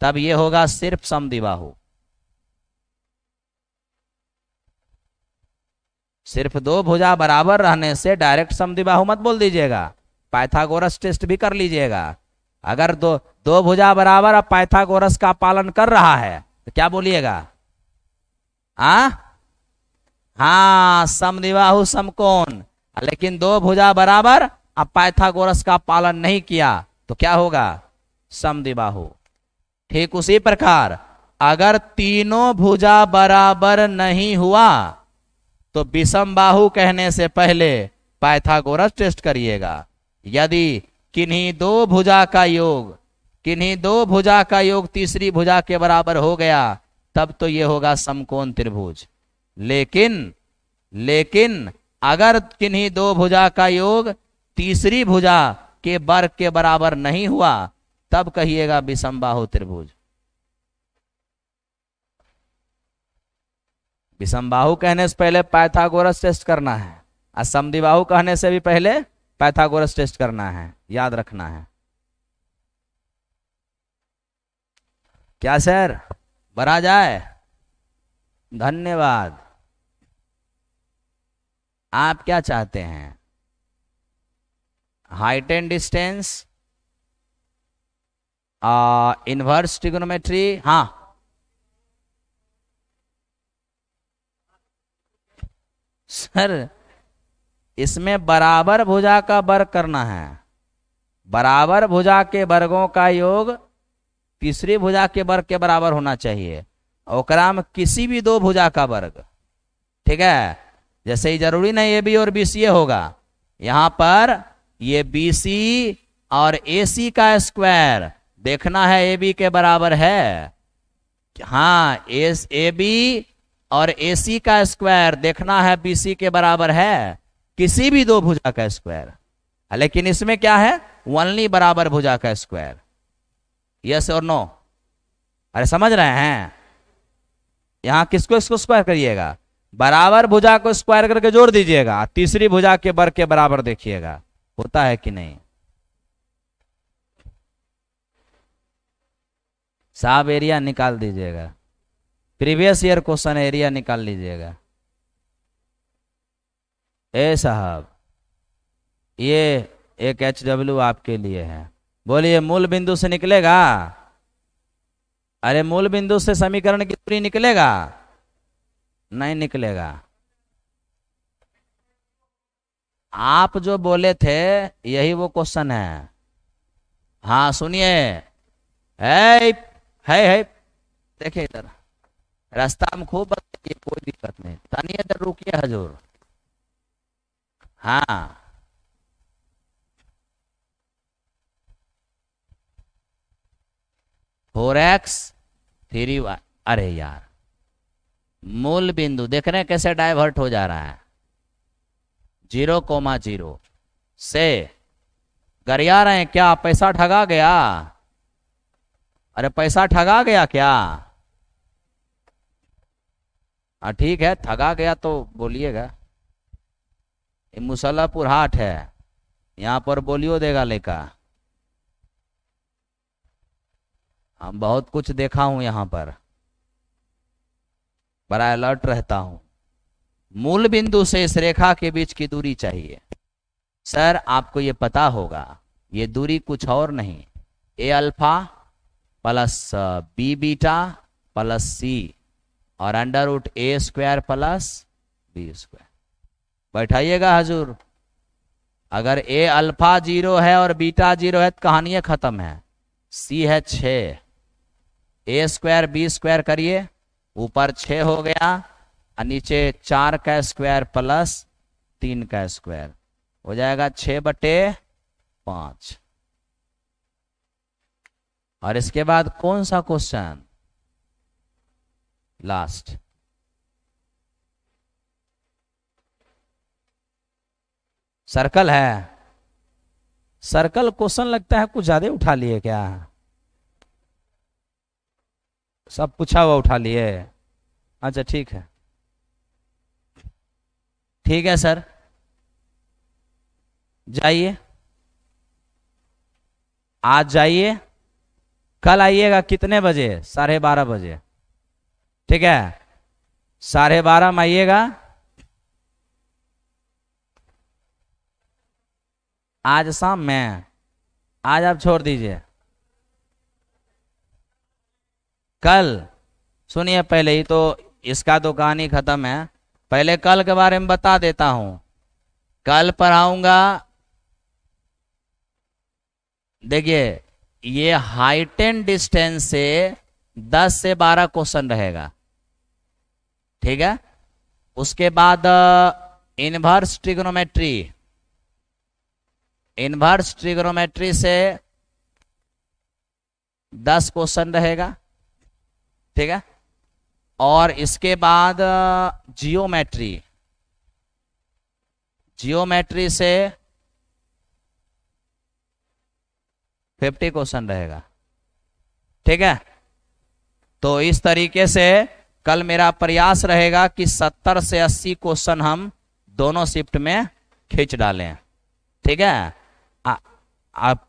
तब यह होगा सिर्फ समदिबाहु सिर्फ दो भुजा बराबर रहने से डायरेक्ट समदिबाहु मत बोल दीजिएगा पाइथागोरस टेस्ट भी कर लीजिएगा अगर दो दो भुजा बराबर अब पाइथागोरस का पालन कर रहा है तो क्या बोलिएगा आ? हाँ सम कौन लेकिन दो भुजा बराबर अब पाइथागोरस का पालन नहीं किया तो क्या होगा दिबाहु ठीक उसी प्रकार अगर तीनों भुजा बराबर नहीं हुआ तो विषम बाहु कहने से पहले पाइथागोरस टेस्ट करिएगा यदि किन्हीं दो भुजा का योग किन्हीं दो भुजा का योग तीसरी भुजा के बराबर हो गया तब तो ये होगा समकोण त्रिभुज लेकिन लेकिन अगर किन्हीं दो भुजा का योग तीसरी भुजा के वर्ग के बराबर नहीं हुआ तब कहिएगा विषमबाहु त्रिभुज विषमबाहु कहने से पहले पैथागोरस टेस्ट करना है और समदिबाहु कहने से भी पहले पैथागोरस टेस्ट करना है याद रखना है क्या सर भरा जाए धन्यवाद आप क्या चाहते हैं height and distance inverse trigonometry हाँ सर इसमें बराबर भुजा का वर्ग करना है बराबर भुजा के वर्गों का योग तीसरी भुजा के वर्ग के बराबर होना चाहिए ओकरा में किसी भी दो भुजा का वर्ग ठीक है जैसे ही जरूरी नहीं ए बी और बी सी ए होगा यहां पर ये बी सी और ए सी का स्क्वायर देखना है ए बी के बराबर है हाँ एस ए बी और ए सी का स्क्वायर देखना है बी सी के बराबर है किसी भी दो भुजा का स्क्वायर लेकिन इसमें क्या है वनली बराबर भुजा का स्क्वायर यस और नो अरे समझ रहे हैं यहां किसको इसको स्क्वायर करिएगा बराबर भुजा को स्क्वायर करके जोड़ दीजिएगा तीसरी भुजा के वर्ग के बराबर देखिएगा होता है कि नहीं साब एरिया निकाल दीजिएगा प्रीवियस ईयर क्वेश्चन एरिया निकाल लीजिएगा ए साहब ये एक एच डब्ल्यू आपके लिए है बोलिए मूल बिंदु से निकलेगा अरे मूल बिंदु से समीकरण की दूरी निकलेगा नहीं निकलेगा आप जो बोले थे यही वो क्वेश्चन है हाँ सुनिए है है है देखिए इधर रास्ता में खूब बताइए कोई दिक्कत नहीं तनिए इधर रुकिए हजूर हाँ फोर एक्स थ्री वाई अरे यार मूल बिंदु देख रहे हैं कैसे डाइवर्ट हो जा रहा है जीरो कोमा जीरो से गरिया रहे हैं क्या पैसा ठगा गया अरे पैसा ठगा गया क्या हाँ ठीक है ठगा गया तो बोलिएगा ये मुसल्लापुर हाट है यहाँ पर बोलियो देगा लेका हाँ, बहुत कुछ देखा हूं यहां पर बड़ा अलर्ट रहता हूं मूल बिंदु से इस रेखा के बीच की दूरी चाहिए सर आपको ये पता होगा ये दूरी कुछ और नहीं a alpha plus b beta plus c और under root a square plus b square बैठाइएगा हजूर अगर ए अल्फा जीरो है और बीटा जीरो है तो कहानियां खत्म है सी है छ ए स्क्वायर बी स्क्वायर करिए ऊपर छ हो गया और नीचे चार का स्क्वायर प्लस तीन का स्क्वायर हो जाएगा छ बटे पांच और इसके बाद कौन सा क्वेश्चन लास्ट सर्कल है सर्कल क्वेश्चन लगता है कुछ ज्यादा उठा लिए क्या सब पूछा हुआ उठा लिए अच्छा ठीक है ठीक है सर जाइए आज जाइए कल आइएगा कितने बजे साढ़े बारह बजे ठीक है साढ़े बारह में आइएगा आज शाम में आज आप छोड़ दीजिए कल सुनिए पहले ही तो इसका तो कहानी खत्म है पहले कल के बारे में बता देता हूं कल पढ़ाऊंगा देखिए ये हाइटेन डिस्टेंस से 10 से 12 क्वेश्चन रहेगा ठीक है उसके बाद इनवर्स ट्रिग्नोमेट्री इन्वर्स ट्रिग्नोमेट्री से 10 क्वेश्चन रहेगा ठीक है और इसके बाद जियोमेट्री जियोमेट्री से फिफ्टी क्वेश्चन रहेगा ठीक है तो इस तरीके से कल मेरा प्रयास रहेगा कि सत्तर से अस्सी क्वेश्चन हम दोनों शिफ्ट में खींच डालें ठीक है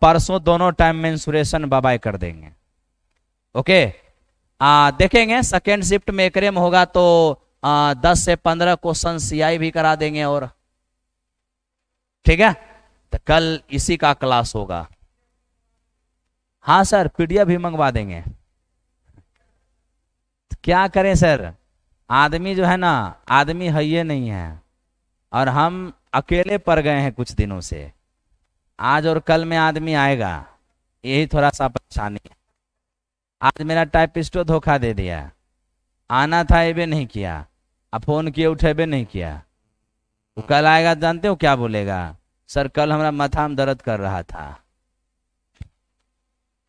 परसों दोनों टाइम मेंसुरेशन बाबाई कर देंगे ओके आ, देखेंगे सेकेंड शिफ्ट में एकरे में होगा तो आ, दस से पंद्रह क्वेश्चन सीआई भी करा देंगे और ठीक है तो कल इसी का क्लास होगा हाँ सर पीडीएफ भी मंगवा देंगे तो क्या करें सर आदमी जो है ना आदमी है ये नहीं है और हम अकेले पड़ गए हैं कुछ दिनों से आज और कल में आदमी आएगा यही थोड़ा सा परेशानी है आज मेरा टाइपिस्टो धोखा दे दिया आना था ये नहीं किया अब फोन किए उठेबे नहीं किया कल आएगा जानते हो क्या बोलेगा सर कल हमारा मथा में दर्द कर रहा था